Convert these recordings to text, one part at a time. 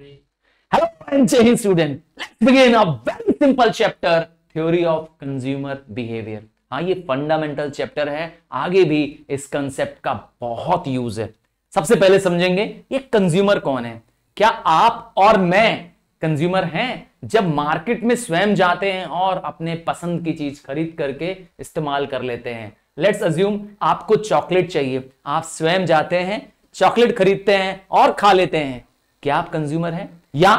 Hello and Jai student. Let's begin a very simple chapter theory of हाँ ये fundamental chapter है आगे भी इस कंसेप्ट का बहुत यूज है सबसे पहले समझेंगे ये कंज्यूमर कौन है क्या आप और मैं कंज्यूमर हैं जब मार्केट में स्वयं जाते हैं और अपने पसंद की चीज खरीद करके इस्तेमाल कर लेते हैं लेट्स अज्यूम आपको चॉकलेट चाहिए आप स्वयं जाते हैं चॉकलेट खरीदते हैं और खा लेते हैं क्या आप कंज्यूमर हैं या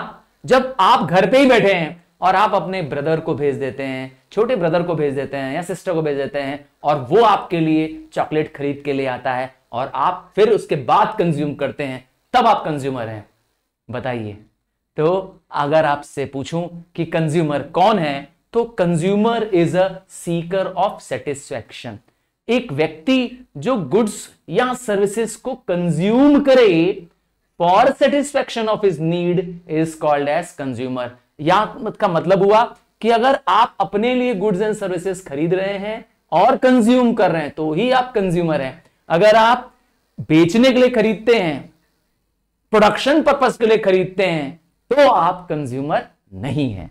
जब आप घर पे ही बैठे हैं और आप अपने ब्रदर को भेज देते हैं छोटे ब्रदर को भेज देते हैं या सिस्टर को भेज देते हैं और वो आपके लिए चॉकलेट खरीद के लिए आता है और आप फिर उसके बाद कंज्यूम करते हैं तब आप कंज्यूमर हैं बताइए तो अगर आपसे पूछूं कि कंज्यूमर कौन है तो consumer is a seeker of satisfaction एक व्यक्ति जो गुड्स या सर्विसेज को कंज्यूम करे for satisfaction of his need is called as consumer यहां का मतलब हुआ कि अगर आप अपने लिए गुड्स एंड सर्विसेज खरीद रहे हैं और कंज्यूम कर रहे हैं तो ही आप कंज्यूमर हैं अगर आप बेचने के लिए खरीदते हैं प्रोडक्शन पर्पज के लिए खरीदते हैं तो आप कंज्यूमर नहीं है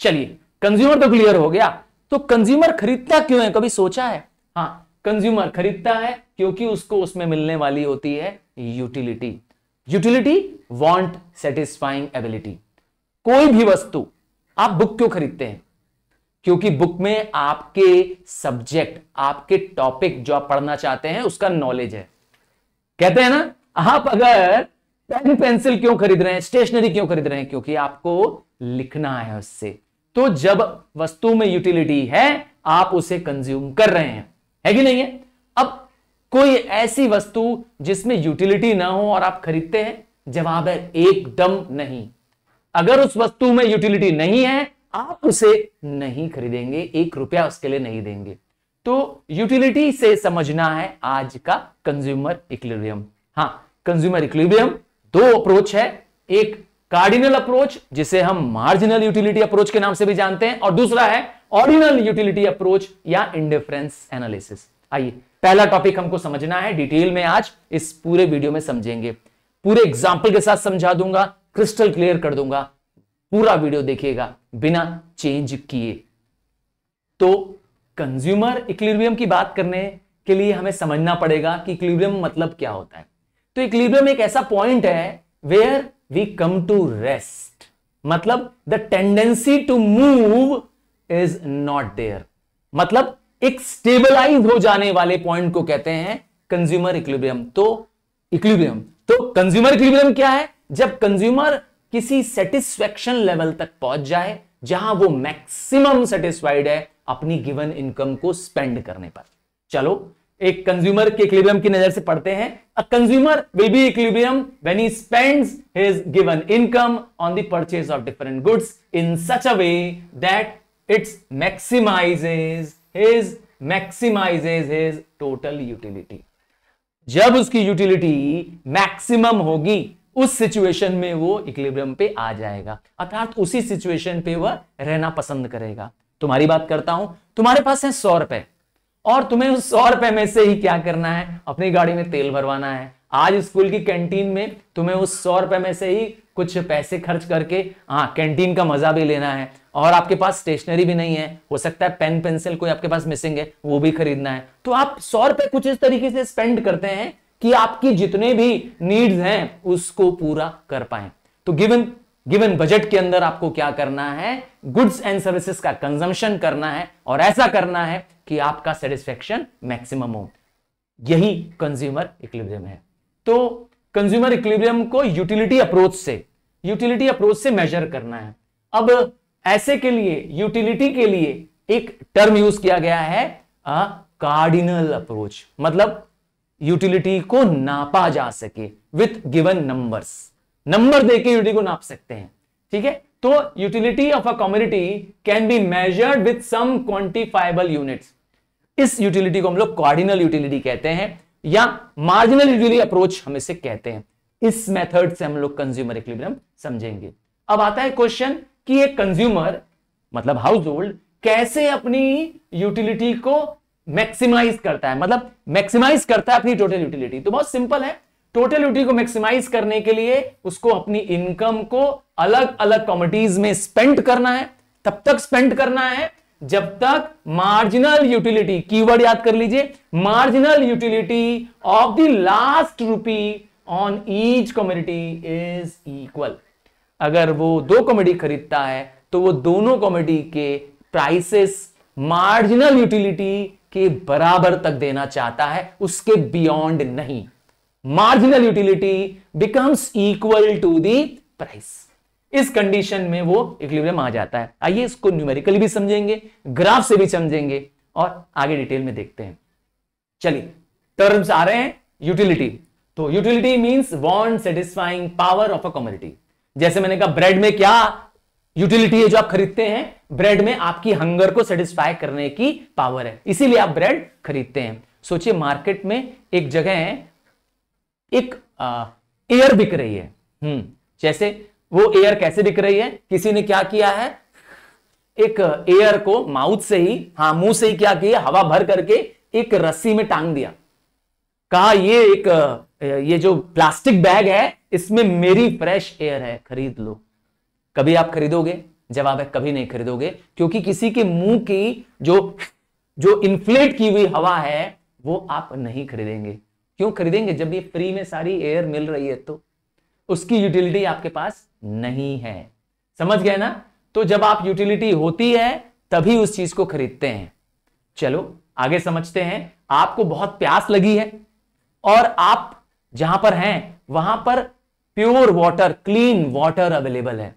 चलिए कंज्यूमर तो क्लियर हो गया तो कंज्यूमर खरीदता क्यों है कभी सोचा है हाँ कंज्यूमर खरीदता है क्योंकि उसको उसमें मिलने वाली होती है utility utility want satisfying ability कोई भी वस्तु आप बुक क्यों खरीदते हैं क्योंकि बुक में आपके सब्जेक्ट आपके टॉपिक जो आप पढ़ना चाहते हैं उसका नॉलेज है कहते हैं ना आप अगर पेन पेंसिल क्यों खरीद रहे हैं स्टेशनरी क्यों खरीद रहे हैं क्योंकि आपको लिखना है उससे तो जब वस्तु में यूटिलिटी है आप उसे कंज्यूम कर रहे हैं है कि नहीं है कोई ऐसी वस्तु जिसमें यूटिलिटी ना हो और आप खरीदते हैं जवाब है एकदम नहीं अगर उस वस्तु में यूटिलिटी नहीं है आप उसे नहीं खरीदेंगे एक रुपया उसके लिए नहीं देंगे तो यूटिलिटी से समझना है आज का कंज्यूमर इक्लिबियम हाँ कंज्यूमर इक्लिबियम दो अप्रोच है एक कार्डिनल अप्रोच जिसे हम मार्जिनल यूटिलिटी अप्रोच के नाम से भी जानते हैं और दूसरा है ऑर्डिनल यूटिलिटी अप्रोच या इंडिफरेंस एनालिसिस आइए पहला टॉपिक हमको समझना है डिटेल में आज इस पूरे वीडियो में समझेंगे पूरे एग्जाम्पल के साथ समझा दूंगा क्रिस्टल क्लियर कर दूंगा पूरा वीडियो देखिएगा बिना चेंज किए तो कंज्यूमर इक्लिबियम की बात करने के लिए हमें समझना पड़ेगा कि इक्लिबियम मतलब क्या होता है तो इक्लिबियम एक ऐसा पॉइंट है where we come to rest मतलब the tendency to move is not there मतलब एक स्टेबलाइज हो जाने वाले पॉइंट को कहते हैं कंज्यूमर इक्लिबियम तो इक्लिबियम तो कंज्यूमर इक्लिबियम क्या है जब कंज्यूमर किसी सेटिस्फेक्शन लेवल तक पहुंच जाए जहां वो मैक्सिमम सेटिस्फाइड है अपनी गिवन इनकम को स्पेंड करने पर चलो एक कंज्यूमर के इक्लिबियम की नजर से पढ़ते हैं a consumer will be equilibrium when he spends his given income on the purchase of different goods in such a way that it's maximises his maximizes his total utility जब उसकी utility maximum होगी उस situation में वो equilibrium पे आ जाएगा अर्थात उसी सिचुएशन पे वह रहना पसंद करेगा तुम्हारी बात करता हूं तुम्हारे पास है सौ रुपए और तुम्हें उस सौ रुपए में से ही क्या करना है अपनी गाड़ी में तेल भरवाना है आज स्कूल की कैंटीन में तुम्हें उस सौ रुपए में से ही कुछ पैसे खर्च करके हाँ कैंटीन का मजा भी लेना है और आपके पास स्टेशनरी भी नहीं है हो सकता है पेन पेंसिल कोई आपके पास मिसिंग है वो भी खरीदना है तो आप सौ रुपए कुछ इस तरीके से स्पेंड करते हैं कि आपकी जितने भी नीड्स हैं उसको पूरा कर पाए तो गिवन गिवन बजट के अंदर आपको क्या करना है गुड्स एंड सर्विसेज का कंजम्पशन करना है और ऐसा करना है कि आपका सेटिस्फेक्शन मैक्सिमम हो यही कंज्यूमर इक्विलिब्रियम है तो कंज्यूमर इक्विलिब्रियम को यूटिलिटी अप्रोच से यूटिलिटी अप्रोच से मेजर करना है अब ऐसे के लिए यूटिलिटी के लिए एक टर्म यूज किया गया है कार्डिनल अप्रोच मतलब यूटिलिटी को नापा जा सके विथ गिवन नंबर्स नंबर देके यूटिलिटी को नाप सकते हैं ठीक है तो utility of a community can be measured with some quantifiable units इस यूटिलिटी को हम लोग कॉर्डिनल यूटिलिटी कहते हैं या मार्जिनल यूटिलिटी अप्रोच हम इसे कहते हैं इस मेथड से हम लोग कंज्यूमर इक्विबियम समझेंगे अब आता है क्वेश्चन कि एक कंज्यूमर मतलब हाउस होल्ड कैसे अपनी यूटिलिटी को मैक्सिमाइज करता है मतलब मैक्सिमाइज करता है अपनी टोटल यूटिलिटी तो बहुत सिंपल है टोटल यूटिलिटी को मैक्सिमाइज करने के लिए उसको अपनी इनकम को अलग अलग कॉमिटीज में स्पेंड करना है तब तक स्पेंड करना है जब तक मार्जिनल यूटिलिटी कीवर्ड याद कर लीजिए marginal utility of the last rupee on each commodity is equal अगर वो दो कॉमेडी खरीदता है तो वो दोनों कॉमेडी के प्राइसेस मार्जिनल यूटिलिटी के बराबर तक देना चाहता है उसके बियॉन्ड नहीं marginal utility becomes equal to the price इस कंडीशन में वो इक्विलिब्रियम आ जाता है आइए इसको न्यूमेरिकली भी समझेंगे ग्राफ से भी समझेंगे और आगे डिटेल में देखते हैं चलिए टर्म्स आ रहे हैं यूटिलिटी तो utility means want satisfying power of a commodity जैसे मैंने कहा ब्रेड में क्या यूटिलिटी है जो आप खरीदते हैं ब्रेड में आपकी हंगर को सेटिस्फाई करने की पावर है इसीलिए आप ब्रेड खरीदते हैं सोचिए मार्केट में एक जगह है एक एयर बिक रही है हम्म जैसे वो एयर कैसे बिक रही है किसी ने क्या किया है एक एयर को माउथ से ही हाँ मुंह से ही क्या किया हवा भर करके एक रस्सी में टांग दिया कहा ये एक ये जो प्लास्टिक बैग है इसमें मेरी फ्रेश एयर है खरीद लो कभी आप खरीदोगे जवाब है कभी नहीं खरीदोगे क्योंकि किसी के मुंह की जो जो इन्फ्लेट की हुई हवा है वो आप नहीं खरीदेंगे क्यों खरीदेंगे जब ये फ्री में सारी एयर मिल रही है तो उसकी यूटिलिटी आपके पास नहीं है समझ गए ना तो जब आप यूटिलिटी होती है तभी उस चीज को खरीदते हैं चलो आगे समझते हैं आपको बहुत प्यास लगी है और आप जहां पर हैं वहां पर pure water clean water available है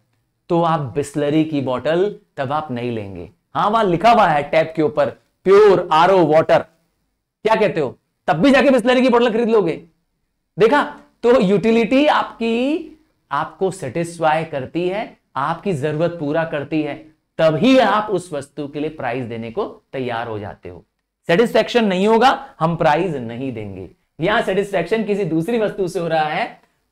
तो आप बिस्लरी की बोतल तब आप नहीं लेंगे हाँ वहां लिखा हुआ है टैप के ऊपर प्योर आर वाटर क्या कहते हो तब भी जाके बिस्लरी की बोतल खरीद लोगे देखा तो यूटिलिटी आपकी आपको सेटिस्फाई करती है आपकी जरूरत पूरा करती है तभी आप उस वस्तु के लिए प्राइस देने को तैयार हो जाते हो सेटिस्फेक्शन नहीं होगा हम प्राइस नहीं देंगे यहां सेटिस्फेक्शन किसी दूसरी वस्तु से हो रहा है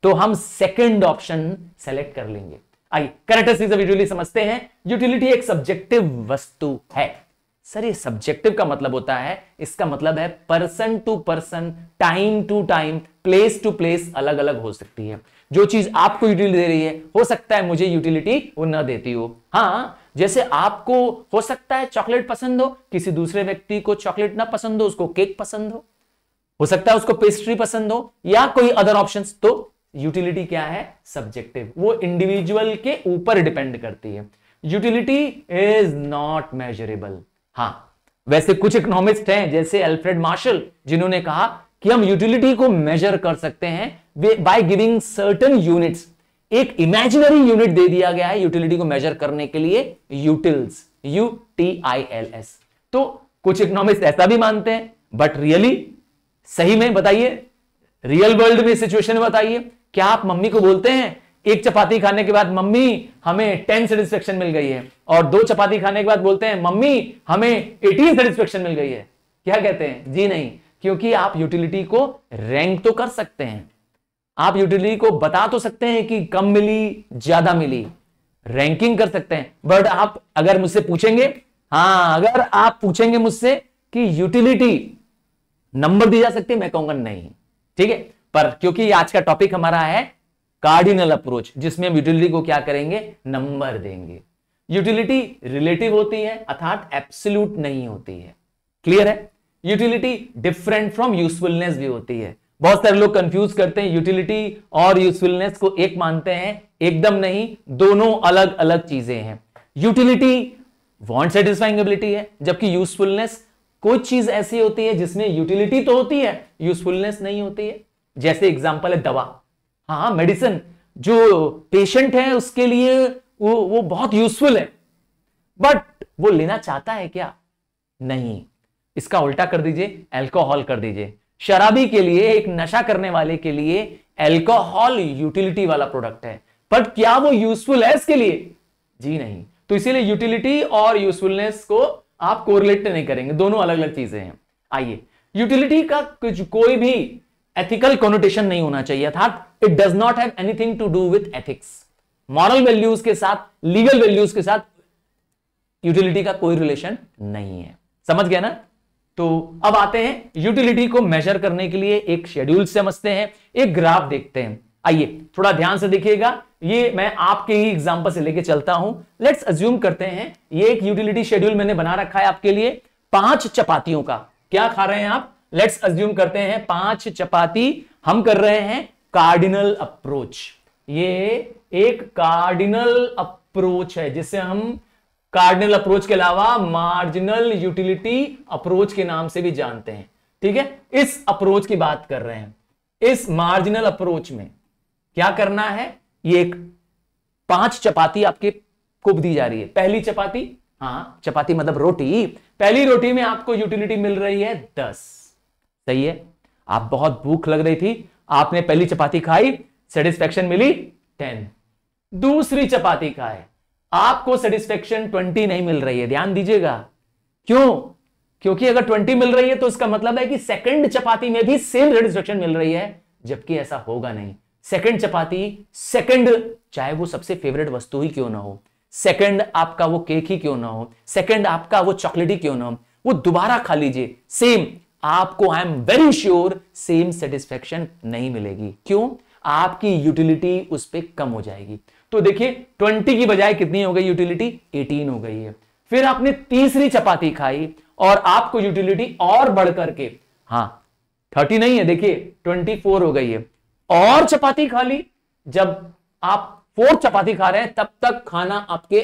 तो हम सेकेंड ऑप्शन सेलेक्ट कर लेंगे आइए करेक्टरिस्टिक्स इज यूटिलिटी समझते हैं यूटिलिटी एक सब्जेक्टिव वस्तु है सर ये सब्जेक्टिव का मतलब होता है इसका मतलब है person to person time to time place to place अलग अलग हो सकती है जो चीज आपको यूटिलिटी दे रही है हो सकता है मुझे यूटिलिटी वो न देती हो हाँ जैसे आपको हो सकता है चॉकलेट पसंद हो किसी दूसरे व्यक्ति को चॉकलेट ना पसंद हो उसको केक पसंद हो हो सकता है उसको पेस्ट्री पसंद हो या कोई अदर ऑप्शन तो यूटिलिटी क्या है सब्जेक्टिव वो इंडिविजुअल के ऊपर डिपेंड करती है यूटिलिटी इज नॉट मेजरेबल हाँ वैसे कुछ इकोनॉमिस्ट हैं जैसे अल्फ्रेड मार्शल जिन्होंने कहा कि हम यूटिलिटी को मेजर कर सकते हैं बाय गिविंग सर्टन यूनिट्स एक इमेजिनरी यूनिट दे दिया गया है यूटिलिटी को मेजर करने के लिए utils U T I L S तो कुछ इकोनॉमिस्ट ऐसा भी मानते हैं बट रियली really, सही में बताइए रियल वर्ल्ड में सिचुएशन बताइए क्या आप मम्मी को बोलते हैं एक चपाती खाने के बाद मम्मी हमें टेन सेटिस्फेक्शन मिल गई है और दो चपाती खाने के बाद बोलते हैं मम्मी हमें एटीन सेटिस्फेक्शन मिल गई है क्या कहते हैं जी नहीं क्योंकि आप यूटिलिटी को रैंक तो कर सकते हैं आप यूटिलिटी को बता तो सकते हैं कि कम मिली ज्यादा मिली रैंकिंग कर सकते हैं बट आप अगर मुझसे पूछेंगे हाँ अगर आप पूछेंगे मुझसे कि यूटिलिटी नंबर दी जा सकती है मैं कहूंगा नहीं ठीक है पर क्योंकि आज का टॉपिक हमारा है कार्डिनल अप्रोच जिसमें हम यूटिलिटी को क्या करेंगे नंबर देंगे यूटिलिटी रिलेटिव होती है अर्थात एप्सल्यूट नहीं होती है क्लियर है यूटिलिटी डिफरेंट फ्रॉम यूजफुलनेस भी होती है बहुत सारे लोग कंफ्यूज करते हैं यूटिलिटी और यूजफुलनेस को एक मानते हैं एकदम नहीं दोनों अलग अलग चीजें हैं यूटिलिटी वॉन्ट सेटिस्फाइंग एबिलिटी है जबकि यूजफुलनेस कोई चीज ऐसी होती है जिसमें यूटिलिटी तो होती है यूजफुलनेस नहीं होती है जैसे एग्जाम्पल है दवा हाँ मेडिसिन जो पेशेंट है उसके लिए वो वो बहुत यूजफुल है बट वो लेना चाहता है क्या नहीं इसका उल्टा कर दीजिए एल्कोहल कर दीजिए शराबी के लिए एक नशा करने वाले के लिए एल्कोहल यूटिलिटी वाला प्रोडक्ट है बट क्या वो यूजफुल है इसके लिए जी नहीं तो इसीलिए यूटिलिटी और यूजफुलनेस को आप कोरिलेट तो नहीं करेंगे दोनों अलग अलग चीजें हैं आइए यूटिलिटी का कुछ कोई भी एथिकल कॉनोटेशन नहीं होना चाहिए अर्थात it does not have anything to do with ethics moral values के साथ लीगल वैल्यूज के साथ यूटिलिटी का कोई रिलेशन नहीं है समझ गया ना तो अब आते हैं यूटिलिटी को मेजर करने के लिए एक शेड्यूल समझते हैं एक ग्राफ देखते हैं आइए थोड़ा ध्यान से देखिएगा ये मैं आपके ही एग्जाम्पल से लेके चलता हूं लेट्स अज्यूम करते हैं ये एक यूटिलिटी शेड्यूल मैंने बना रखा है आपके लिए पांच चपातियों का क्या खा रहे हैं आप लेट्स अज्यूम करते हैं पांच चपाती हम कर रहे हैं कार्डिनल अप्रोच ये एक कार्डिनल अप्रोच है जिसे हम कार्डिनल अप्रोच के अलावा मार्जिनल यूटिलिटी अप्रोच के नाम से भी जानते हैं ठीक है इस अप्रोच की बात कर रहे हैं इस मार्जिनल अप्रोच में क्या करना है ये एक पांच चपाती आपके को दी जा रही है पहली चपाती हाँ चपाती मतलब रोटी पहली रोटी में आपको यूटिलिटी मिल रही है दस सही है आप बहुत भूख लग रही थी आपने पहली चपाती खाई सेटिस्फेक्शन मिली टेन दूसरी चपाती खाए आपको सेटिस्फेक्शन ट्वेंटी नहीं मिल रही है ध्यान दीजिएगा क्यों क्योंकि अगर ट्वेंटी मिल रही है तो इसका मतलब है कि सेकंड चपाती में भी सेम सेटिस्फेक्शन मिल रही है जबकि ऐसा होगा नहीं सेकंड चपाती सेकंड चाहे वो सबसे फेवरेट वस्तु ही क्यों ना हो सेकंड आपका वो केक ही क्यों ना हो सेकंड आपका वो चॉकलेट ही क्यों ना हो वो दोबारा खा लीजिए सेम आपको I am very sure same satisfaction नहीं मिलेगी क्यों आपकी यूटिलिटी उस पर कम हो जाएगी तो देखिए ट्वेंटी की बजाय कितनी हो गई यूटिलिटी एटीन हो गई है फिर आपने तीसरी चपाती खाई और आपको यूटिलिटी और बढ़ करके हाँ थर्टी नहीं है देखिए ट्वेंटी फोर हो गई है और चपाती खा ली जब आप फोर चपाती खा रहे हैं तब तक खाना आपके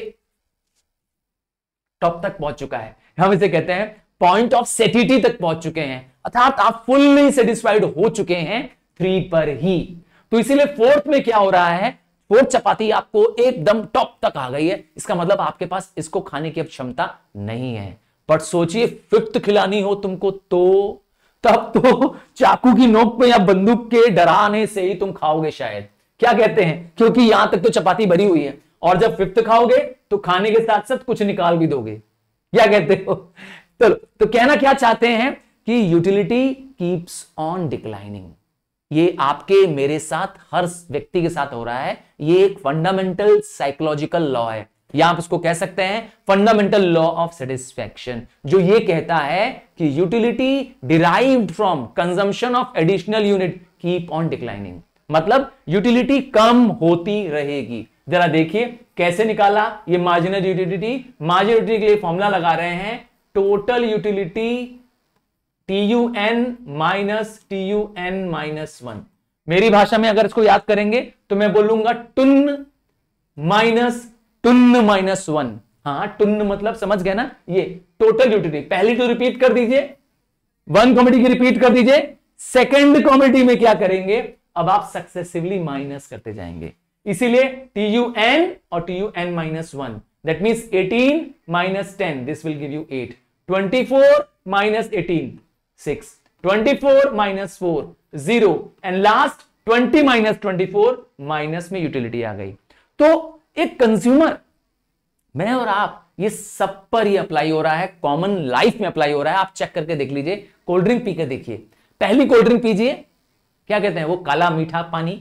टॉप तक पहुंच चुका है हम इसे कहते हैं पॉइंट ऑफ सेटिटी तक पहुंच चुके हैं अर्थात आप फुल्ली सेटिस्फाइड हो चुके हैं थ्री पर ही तो इसीलिए फोर्थ में क्या हो रहा है फोर्थ चपाती आपको एकदम टॉप तक आ गई है इसका मतलब आपके पास इसको खाने की अब क्षमता नहीं है बट सोचिए फिफ्थ खिलानी हो तुमको तो तब तो चाकू की नोक पे या बंदूक के डराने से ही तुम खाओगे शायद क्या कहते हैं क्योंकि यहां तक तो चपाती भरी हुई है और जब फिफ्थ खाओगे तो खाने के साथ साथ कुछ निकाल भी दोगे क्या कहते हो चलो तो, तो कहना क्या चाहते हैं कि यूटिलिटी कीप्स ऑन डिक्लाइनिंग ये आपके मेरे साथ हर व्यक्ति के साथ हो रहा है ये एक फंडामेंटल साइकोलॉजिकल लॉ है या आप इसको कह सकते हैं फंडामेंटल लॉ ऑफ सेटिस्फैक्शन जो ये कहता है कि utility derived from consumption of additional unit keep on declining मतलब यूटिलिटी कम होती रहेगी जरा देखिए कैसे निकाला ये मार्जिनल यूटिलिटी मार्जिनल यूटिलिटी के लिए फॉर्मूला लगा रहे हैं total utility T U N minus T U N minus one मेरी भाषा में अगर इसको याद करेंगे तो मैं बोलूंगा टुन माइनस टुन्न माइनस वन हाँ टुन्न मतलब समझ गए ना ये टोटल यूटिलिटी पहली टू रिपीट कर दीजिए वन कॉमेडी की रिपीट कर दीजिए सेकेंड कॉमेडी में क्या करेंगे अब आप सक्सेसिवली माइनस करते जाएंगे इसीलिए टी यू एन और T U N minus one that mean eighteen minus ten this will give you eight twenty four minus eighteen six twenty four minus four zero and last twenty minus twenty four minus में utility आ गई तो एक consumer मैं और आप ये सब पर ही अप्लाई हो रहा है कॉमन लाइफ में अप्लाई हो रहा है आप चेक करके देख लीजिए कोल्ड ड्रिंक पी कर देखिए पहली कोल्ड ड्रिंक पीजिए क्या कहते हैं वो काला मीठा पानी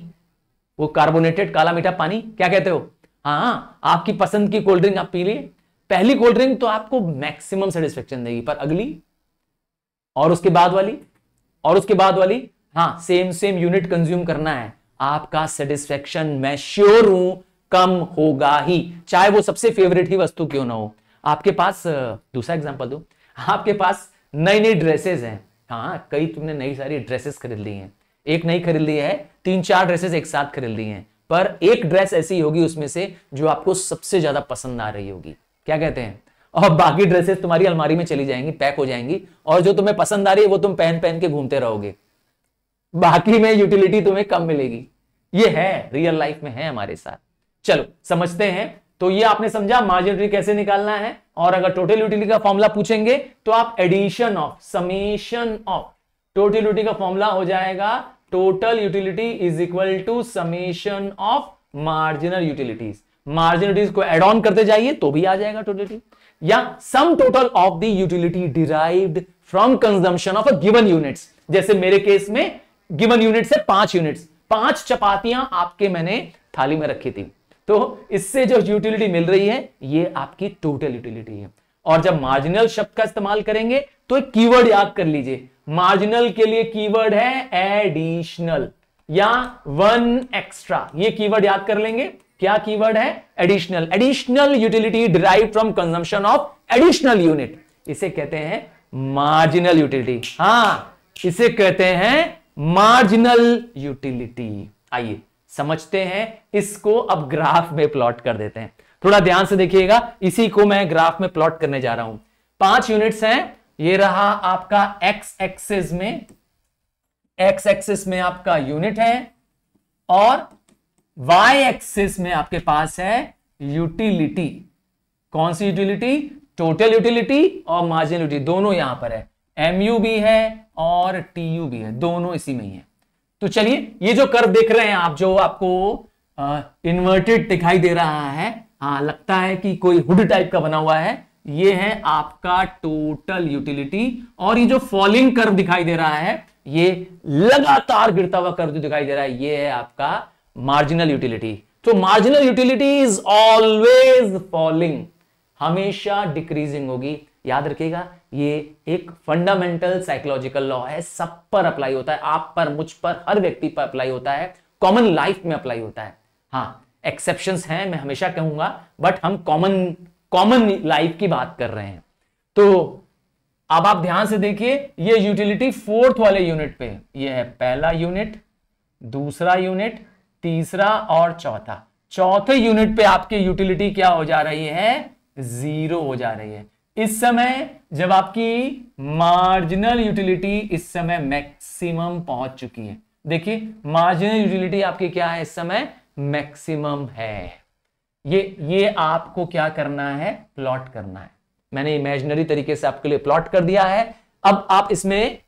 वो कार्बोनेटेड काला मीठा पानी क्या कहते हो हाँ आपकी पसंद की कोल्ड ड्रिंक आप पी लिए पहली कोल्ड ड्रिंक तो आपको मैक्सिमम सेटिस्फेक्शन देगी पर अगली और उसके बाद वाली और उसके बाद वाली हाँ सेम सेम यूनिट कंज्यूम करना है आपका सेटिस्फेक्शन मैं श्योर हूं कम होगा ही चाहे वो सबसे फेवरेट ही वस्तु क्यों ना हो आपके पास दूसरा एग्जाम्पल दो आपके पास नई नई ड्रेसेस हैं हाँ कई तुमने नई सारी ड्रेसेस खरीद ली हैं एक नई खरीद ली है तीन चार ड्रेसेस एक साथ खरीद ली हैं पर एक ड्रेस ऐसी होगी उसमें से जो आपको सबसे ज्यादा पसंद आ रही होगी क्या कहते हैं और बाकी ड्रेसेस तुम्हारी अलमारी में चली जाएंगी पैक हो जाएंगी और जो तुम्हें पसंद आ रही है वो तुम पहन पहन के घूमते रहोगे बाकी में यूटिलिटी तुम्हें कम मिलेगी ये है रियल लाइफ में है हमारे साथ चलो समझते हैं तो ये आपने समझा मार्जिन ट्री कैसे निकालना है और अगर टोटल यूटिलिटी का फॉर्मूला पूछेंगे तो आप addition of summation of total utility का फॉर्मूला हो जाएगा total utility is equal to summation of marginal utilities marginal utilities को एड ऑन करते जाइए तो भी आ जाएगा टोटलिटी या sum total of the utility derived from consumption of a given units जैसे मेरे केस में गिवन यूनिट्स है पांच यूनिट्स पांच चपातियां आपके मैंने थाली में रखी थी तो इससे जो यूटिलिटी मिल रही है ये आपकी टोटल यूटिलिटी है और जब मार्जिनल शब्द का इस्तेमाल करेंगे तो एक कीवर्ड याद कर लीजिए मार्जिनल के लिए कीवर्ड है एडिशनल या वन एक्स्ट्रा ये कीवर्ड याद कर लेंगे क्या कीवर्ड है additional additional utility derive from consumption of additional unit इसे कहते हैं मार्जिनल यूटिलिटी हाँ इसे कहते हैं मार्जिनल यूटिलिटी आइए समझते हैं इसको अब ग्राफ में प्लॉट कर देते हैं थोड़ा ध्यान से देखिएगा इसी को मैं ग्राफ में प्लॉट करने जा रहा हूं पांच यूनिट्स हैं ये रहा आपका एक्स एक्सिस में एक्स एक्सिस में आपका यूनिट है और वाई एक्सिस में आपके पास है यूटिलिटी कौन सी यूटिलिटी टोटल यूटिलिटी और मार्जिन यूटिलिटी दोनों यहां पर है एमयू भी है और टीयू भी है दोनों इसी में ही है तो चलिए ये जो कर्व देख रहे हैं आप जो आपको इन्वर्टेड दिखाई दे रहा है हाँ लगता है कि कोई हुड टाइप का बना हुआ है ये है आपका टोटल यूटिलिटी और ये जो फॉलिंग कर्व दिखाई दे रहा है ये लगातार गिरता हुआ कर्व जो दिखाई दे रहा है ये है आपका मार्जिनल यूटिलिटी तो marginal utility is always falling हमेशा डिक्रीजिंग होगी याद रखिएगा ये एक फंडामेंटल साइकोलॉजिकल लॉ है सब पर अप्लाई होता है आप पर मुझ पर हर व्यक्ति पर अप्लाई होता है कॉमन लाइफ में अप्लाई होता है हाँ एक्सेप्शन हैं मैं हमेशा कहूंगा बट हम कॉमन कॉमन लाइफ की बात कर रहे हैं तो अब आप ध्यान से देखिए ये यूटिलिटी फोर्थ वाले यूनिट पे ये है पहला यूनिट दूसरा यूनिट तीसरा और चौथा चौथे यूनिट पे आपकी यूटिलिटी क्या हो जा रही है जीरो हो जा रही है इस समय जब आपकी मार्जिनल यूटिलिटी इस समय मैक्सिमम पहुंच चुकी है देखिए मार्जिनल यूटिलिटी आपकी क्या है इस समय मैक्सिमम है ये ये आपको क्या करना है प्लॉट करना है मैंने इमेजिनरी तरीके से आपके लिए प्लॉट कर दिया है अब आप इसमें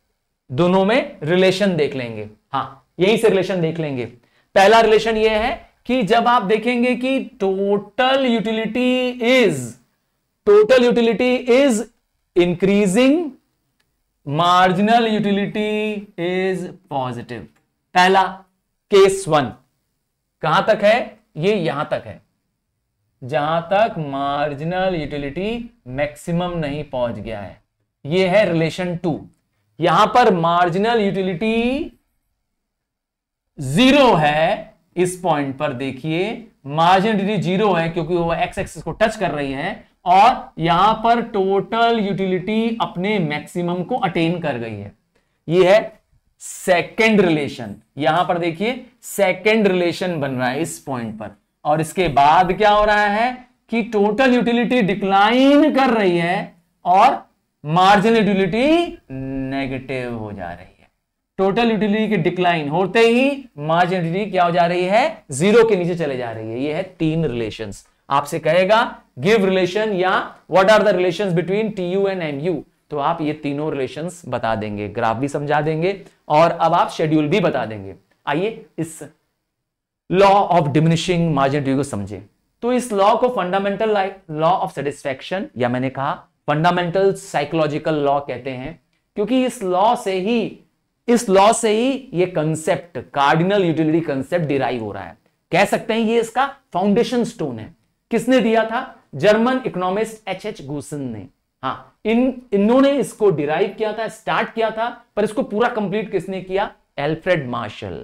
दोनों में रिलेशन देख लेंगे हाँ यही से रिलेशन देख लेंगे पहला रिलेशन ये है कि जब आप देखेंगे कि total utility is total utility is increasing marginal utility is positive पहला केस वन कहां तक है ये यहां तक है जहां तक मार्जिनल यूटिलिटी मैक्सिमम नहीं पहुंच गया है ये है रिलेशन टू यहां पर मार्जिनल यूटिलिटी जीरो है इस पॉइंट पर देखिए मार्जिनल यूटिलिटी जीरो है क्योंकि वो एक्स एक्सिस को टच कर रही है और यहां पर टोटल यूटिलिटी अपने मैक्सिमम को अटेन कर गई है ये है सेकेंड रिलेशन यहां पर देखिए सेकेंड रिलेशन बन रहा है इस पॉइंट पर और इसके बाद क्या हो रहा है कि टोटल यूटिलिटी डिक्लाइन कर रही है और मार्जिन यूटिलिटी नेगेटिव हो जा रही है टोटल यूटिलिटी की डिक्लाइन होते ही मार्जिन यूटिलिटी क्या हो जा रही है जीरो के नीचे चले जा रही है ये है तीन रिलेशंस आपसे कहेगा गिव रिलेशन या what are the relation between T U and M U तो आप ये तीनों रिलेशन बता देंगे ग्राफ भी समझा देंगे और अब आप शेड्यूल भी बता देंगे आइए इस law of diminishing margin due को समझें तो इस लॉ को फंडामेंटल लॉ ऑफ सेटिस्फेक्शन या मैंने कहा फंडामेंटल साइकोलॉजिकल लॉ कहते हैं क्योंकि इस लॉ से ही इस लॉ से ही ये concept cardinal utility concept derive हो रहा है कह सकते हैं ये इसका फाउंडेशन स्टोन है किसने दिया था German economist H H Gossen ने हाँ इन इन्होंने इसको डिराइव किया था स्टार्ट किया था पर इसको पूरा कंप्लीट किसने किया एल्फ्रेड मार्शल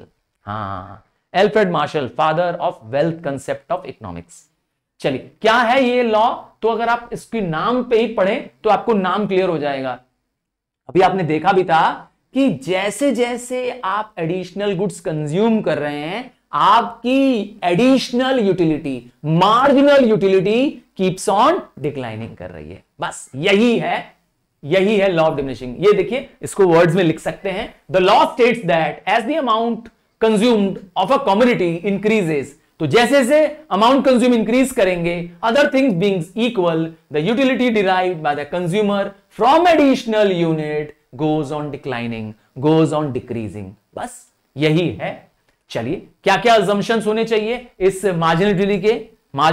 हाँ Alfred Marshall father of wealth concept of economics चलिए क्या है ये लॉ तो अगर आप इसके नाम पे ही पढ़ें तो आपको नाम क्लियर हो जाएगा अभी आपने देखा भी था कि जैसे जैसे आप एडिशनल गुड्स कंज्यूम कर रहे हैं आपकी additional utility marginal utility keeps on declining कर रही है बस यही है यही है लॉ ऑफ डिमिनिशिंग ये देखिए इसको वर्ड्स में लिख सकते हैं the law states that as the amount consumed of a community increases तो जैसे जैसे अमाउंट कंज्यूम इंक्रीज करेंगे other things beings equal the utility derive by the consumer from additional unit goes on declining goes on decreasing बस यही है चलिए क्या क्या अजम्पन होने चाहिए इस ड्यूटी के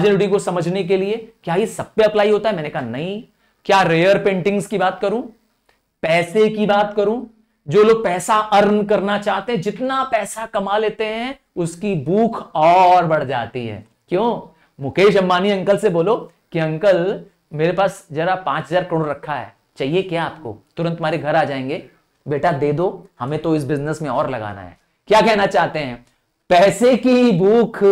ड्यूटी को समझने के लिए क्या ये सब पे अप्लाई होता है मैंने कहा नहीं क्या रेयर पेंटिंग्स की बात करूं पैसे की बात करूं जो लोग पैसा अर्न करना चाहते हैं जितना पैसा कमा लेते हैं उसकी भूख और बढ़ जाती है क्यों मुकेश अंबानी अंकल से बोलो कि अंकल मेरे पास जरा पांच हजार करोड़ रखा है चाहिए क्या आपको तुरंत तुम्हारे घर आ जाएंगे बेटा दे दो हमें तो इस बिजनेस में और लगाना है क्या कहना चाहते हैं पैसे की भूख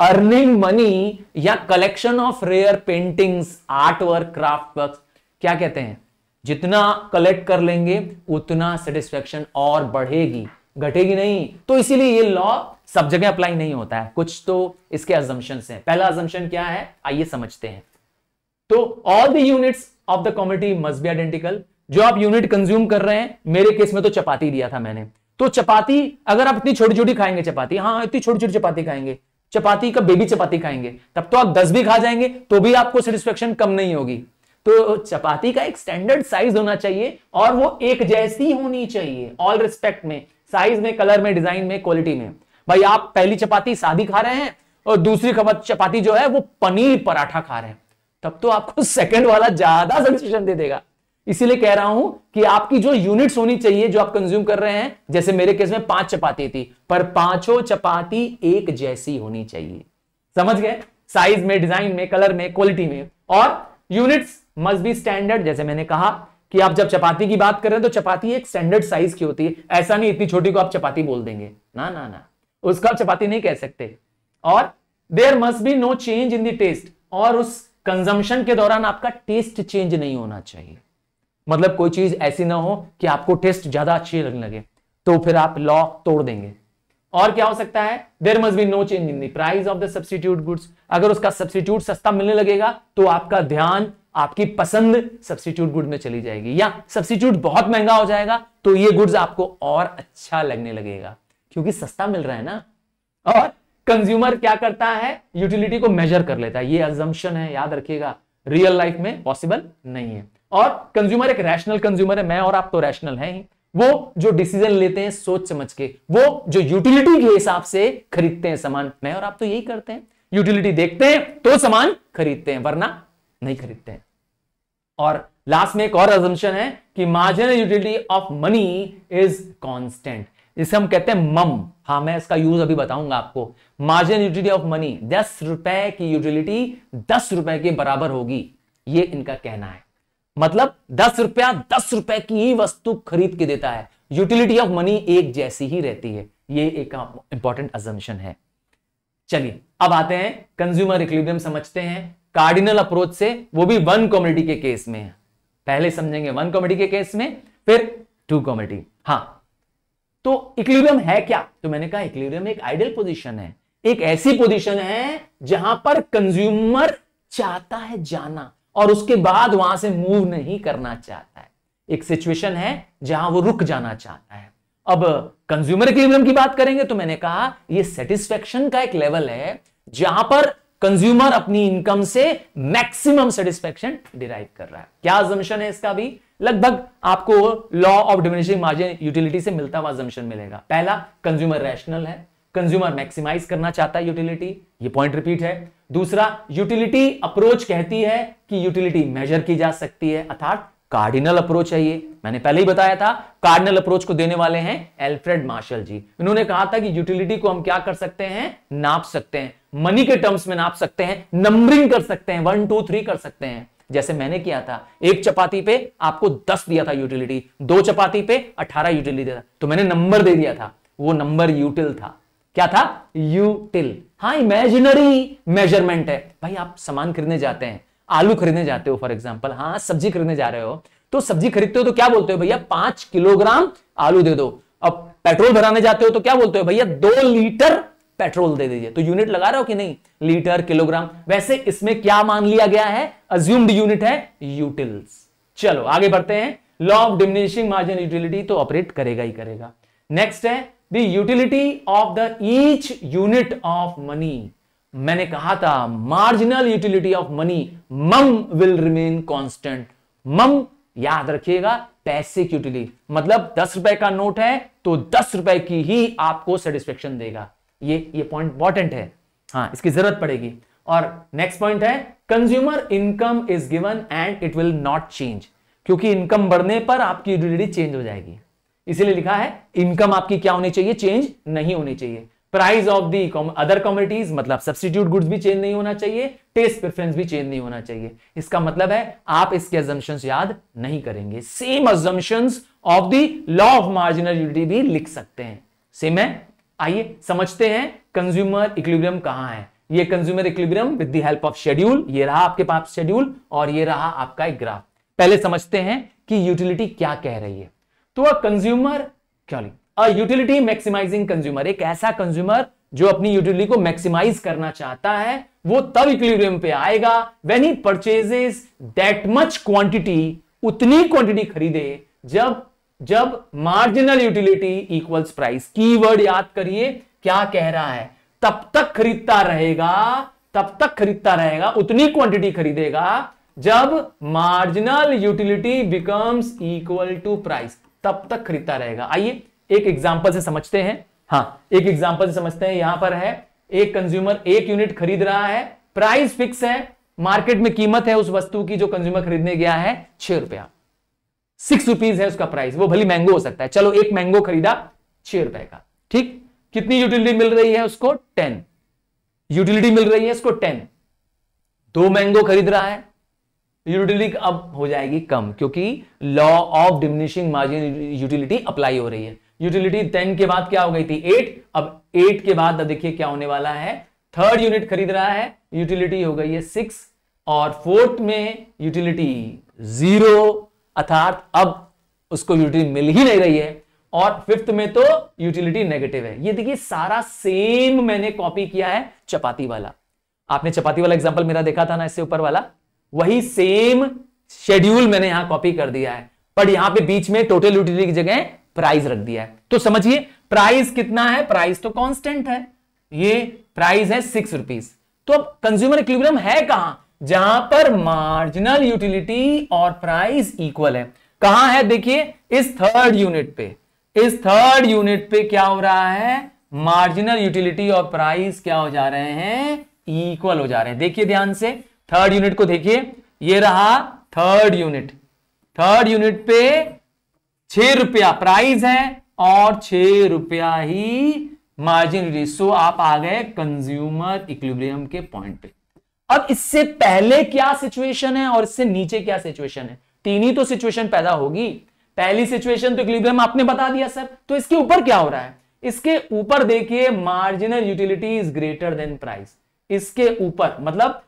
अर्निंग मनी या collection of rare paintings art work craft work क्या कहते हैं जितना कलेक्ट कर लेंगे उतना सेटिस्फेक्शन और बढ़ेगी घटेगी नहीं तो इसीलिए ये लॉ सब जगह अप्लाई नहीं होता है कुछ तो इसके अजम्पन हैं पहला अजम्पन क्या है आइए समझते हैं तो all the units of the commodity must be identical जो आप यूनिट कंज्यूम कर रहे हैं मेरे केस में तो चपाती दिया था मैंने तो चपाती अगर आप इतनी छोटी छोटी खाएंगे चपाती हाँ इतनी छोटी छोटी चपाती खाएंगे चपाती का बेबी चपाती खाएंगे तब तो आप दस भी खा जाएंगे तो भी आपको सेटिस्फेक्शन कम नहीं होगी तो चपाती का एक स्टैंडर्ड साइज होना चाहिए और वो एक जैसी होनी चाहिए ऑल रिस्पेक्ट में साइज में कलर में डिजाइन में क्वालिटी में भाई आप पहली चपाती सादी खा रहे हैं और दूसरी खबर चपाती जो है वो पनीर पराठा खा रहे हैं तब तो आपको सेकंड वाला ज्यादा सेटिस्फेक्शन दे देगा इसीलिए कह रहा हूं कि आपकी जो यूनिट्स होनी चाहिए जो आप कंज्यूम कर रहे हैं जैसे मेरे केस में पांच चपाती थी पर पांचों चपाती एक जैसी होनी चाहिए समझ गए साइज में डिजाइन में कलर में क्वालिटी में और यूनिट्स मस्ट बी स्टैंडर्ड जैसे मैंने कहा कि आप जब चपाती की बात कर रहे हैं तो चपाती एक स्टैंडर्ड साइज की होती है ऐसा नहीं इतनी छोटी को आप चपाती बोल देंगे ना ना ना उसको आप चपाती नहीं कह सकते और there must be no change in the taste और उस कंजम्पशन के दौरान आपका टेस्ट चेंज नहीं होना चाहिए मतलब कोई चीज ऐसी ना हो कि आपको टेस्ट ज्यादा अच्छी लगने लगे तो फिर आप लॉ तोड़ देंगे और क्या हो सकता है there must be no change in price of the substitute goods अगर उसका सब्सिट्यूट सस्ता मिलने लगेगा तो आपका ध्यान आपकी पसंद सब्सटीट्यूट गुड में चली जाएगी या सब्सिट्यूट बहुत महंगा हो जाएगा तो ये गुड्स आपको और अच्छा लगने लगेगा क्योंकि सस्ता मिल रहा है ना और कंज्यूमर क्या करता है यूटिलिटी को मेजर कर लेता है ये एग्जम्पन है याद रखिएगा रियल लाइफ में पॉसिबल नहीं है और कंज्यूमर एक रैशनल कंज्यूमर है मैं और आप तो रैशनल हैं ही वो जो डिसीजन लेते हैं सोच समझ के वो जो यूटिलिटी के हिसाब से खरीदते हैं सामान मैं और आप तो यही करते हैं यूटिलिटी देखते हैं तो सामान खरीदते हैं वरना नहीं खरीदते हैं और लास्ट में एक और अजम्पन है कि marginal utility of money is constant जिसे हम कहते हैं मम हा मैं इसका यूज अभी बताऊंगा आपको मार्जिनल यूटिलिटी ऑफ मनी दस रुपए की यूटिलिटी दस रुपए के बराबर होगी ये इनका कहना है मतलब दस रुपया दस रुपए की ही वस्तु खरीद के देता है यूटिलिटी ऑफ मनी एक जैसी ही रहती है ये एक इंपॉर्टेंट अजम्पन है चलिए अब आते हैं कंज्यूमर इक्विबियम समझते हैं कार्डिनल अप्रोच से वो भी वन कॉमेडी के केस में है पहले समझेंगे वन कॉमेडी के केस में फिर टू कॉमेडी हाँ तो इक्लिबियम है क्या तो मैंने कहा इक्विलिब्रियम एक आइडियल पोजिशन है एक ऐसी पोजिशन है जहां पर कंज्यूमर चाहता है जाना और उसके बाद वहां से मूव नहीं करना चाहता है एक सिचुएशन है जहां वो रुक जाना चाहता है अब कंज्यूमर इक्विलिब्रियम की बात करेंगे तो मैंने कहा ये सेटिस्फेक्शन का एक लेवल है जहां पर कंज्यूमर अपनी इनकम से मैक्सिमम सेटिस्फेक्शन डिराइव कर रहा है क्या जमशन है इसका भी लगभग आपको law of diminishing margin utility से मिलता हुआ जमशन मिलेगा पहला कंज्यूमर रैशनल है कंज्यूमर मैक्सिमाइज करना चाहता है यूटिलिटी ये पॉइंट रिपीट है दूसरा यूटिलिटी अप्रोच कहती है कि यूटिलिटी मेजर की जा सकती है अर्थात कार्डिनल अप्रोच है ये मैंने पहले ही बताया था कार्डिनल अप्रोच को देने वाले हैं एल्फ्रेड मार्शल जी इन्होंने कहा था कि यूटिलिटी को हम क्या कर सकते हैं नाप सकते हैं मनी के टर्म्स में नाप सकते हैं नंबरिंग कर सकते हैं वन टू थ्री कर सकते हैं जैसे मैंने किया था एक चपाती पे आपको दस दिया था यूटिलिटी दो चपाती पे अठारह यूटिलिटी था तो मैंने नंबर दे दिया था वो नंबर यूटिल था क्या था यूटिल हाँ इमेजिनरी मेजरमेंट है भाई आप सामान खरीदने जाते हैं आलू खरीदने जाते हो फॉर एग्जाम्पल हाँ सब्जी खरीदने जा रहे हो तो सब्जी खरीदते हो तो क्या बोलते हो भैया पांच किलोग्राम आलू दे दो अब पेट्रोल भराने जाते हो तो क्या बोलते हो भैया दो लीटर पेट्रोल दे दीजिए तो यूनिट लगा रहे हो कि नहीं लीटर किलोग्राम वैसे इसमें क्या मान लिया गया है अज्यूम्ड यूनिट है यूटिल्स चलो आगे बढ़ते हैं law of diminishing margin utility तो ऑपरेट करेगा ही करेगा नेक्स्ट है the utility of the each unit of money मैंने कहा था marginal utility of money hmm will remain constant hmm याद रखिएगा पैसे की यूटिलिटी मतलब दस रुपए का नोट है तो दस रुपए की ही आपको सेटिस्फेक्शन देगा ये ये पॉइंट इंपॉर्टेंट है हाँ इसकी जरूरत पड़ेगी और नेक्स्ट पॉइंट है consumer income is given and it will not change क्योंकि इनकम बढ़ने पर आपकी यूटिलिटी चेंज हो जाएगी इसीलिए लिखा है इनकम आपकी क्या होनी चाहिए चेंज नहीं होनी चाहिए price of the other commodities मतलब सब्सिट्यूट गुड्स भी चेंज नहीं होना चाहिए टेस्ट प्रेफरेंस भी चेंज नहीं होना चाहिए इसका मतलब है आप इसके एजम्पन्स याद नहीं करेंगे same assumption of the law of marginal यूनिटी भी लिख सकते हैं सेम है आइए समझते हैं कंज्यूमर इक्विबियम कहां है ये consumer equilibrium with the help of schedule ये रहा आपके पास शेड्यूल और ये रहा आपका एक ग्राफ पहले समझते हैं कि यूटिलिटी क्या कह रही है तो अ कंज्यूमर क्या अ यूटिलिटी मैक्सिमाइजिंग कंज्यूमर एक ऐसा कंज्यूमर जो अपनी यूटिलिटी को मैक्सिमाइज करना चाहता है वो तब इक्विलिब्रियम पे आएगा when he purchases that much quantity उतनी क्वांटिटी खरीदे जब जब marginal utility equals price keyword याद करिए क्या कह रहा है तब तक खरीदता रहेगा तब तक खरीदता रहेगा उतनी क्वांटिटी खरीदेगा जब marginal utility becomes equal to price तब तक खरीदता रहेगा आइए एक एग्जाम्पल से समझते हैं हाँ एक एग्जाम्पल से समझते हैं यहां पर है एक कंज्यूमर एक यूनिट खरीद रहा है प्राइस फिक्स है मार्केट में कीमत है उस वस्तु की जो कंज्यूमर खरीदने गया है छह रुपया सिक्स रुपीज है उसका प्राइस वो भली मैंगो हो सकता है चलो एक मैंगो खरीदा छह रुपए का ठीक कितनी यूटिलिटी मिल रही है उसको टेन यूटिलिटी मिल रही है उसको टेन दो मैंगो खरीद रहा है यूटिलिटी अब हो जाएगी कम क्योंकि law of diminishing margin utility apply हो रही है यूटिलिटी टेन के बाद क्या हो गई थी एट अब एट के बाद देखिए क्या होने वाला है थर्ड यूनिट खरीद रहा है यूटिलिटी हो गई है सिक्स और फोर्थ में यूटिलिटी जीरो अर्थात अब उसको यूटिलिटी मिल ही नहीं रही है और फिफ्थ में तो यूटिलिटी नेगेटिव है ये देखिए सारा सेम मैंने कॉपी किया है चपाती वाला आपने चपाती वाला एग्जाम्पल मेरा देखा था ना इससे ऊपर वाला वही सेम शेड्यूल मैंने यहां कॉपी कर दिया है बट यहां पे बीच में टोटल यूटिलिटी की जगह प्राइस रख दिया है तो समझिए प्राइस कितना है प्राइस तो कांस्टेंट है ये प्राइस है सिक्स रुपीज तो अब कंज्यूमर इक्विलिब्रियम है कहा जहां पर मार्जिनल यूटिलिटी और प्राइस इक्वल है कहां है देखिए इस थर्ड यूनिट पे इस थर्ड यूनिट पे क्या हो रहा है मार्जिनल यूटिलिटी और प्राइस क्या हो जा रहे हैं इक्वल हो जा रहे हैं देखिए ध्यान से थर्ड यूनिट को देखिए ये रहा थर्ड यूनिट थर्ड यूनिट पे छ रुपया प्राइस है और छ रुपया ही मार्जिन रिलीज आप आ गए कंज्यूमर इक्विब्रियम के पॉइंट पे अब इससे पहले क्या सिचुएशन है और इससे नीचे क्या सिचुएशन है तीन ही तो सिचुएशन पैदा होगी पहली सिचुएशन तो इक्विब्रियम आपने बता दिया सर तो इसके ऊपर क्या हो रहा है इसके ऊपर देखिए marginal utility is greater than price इसके ऊपर मतलब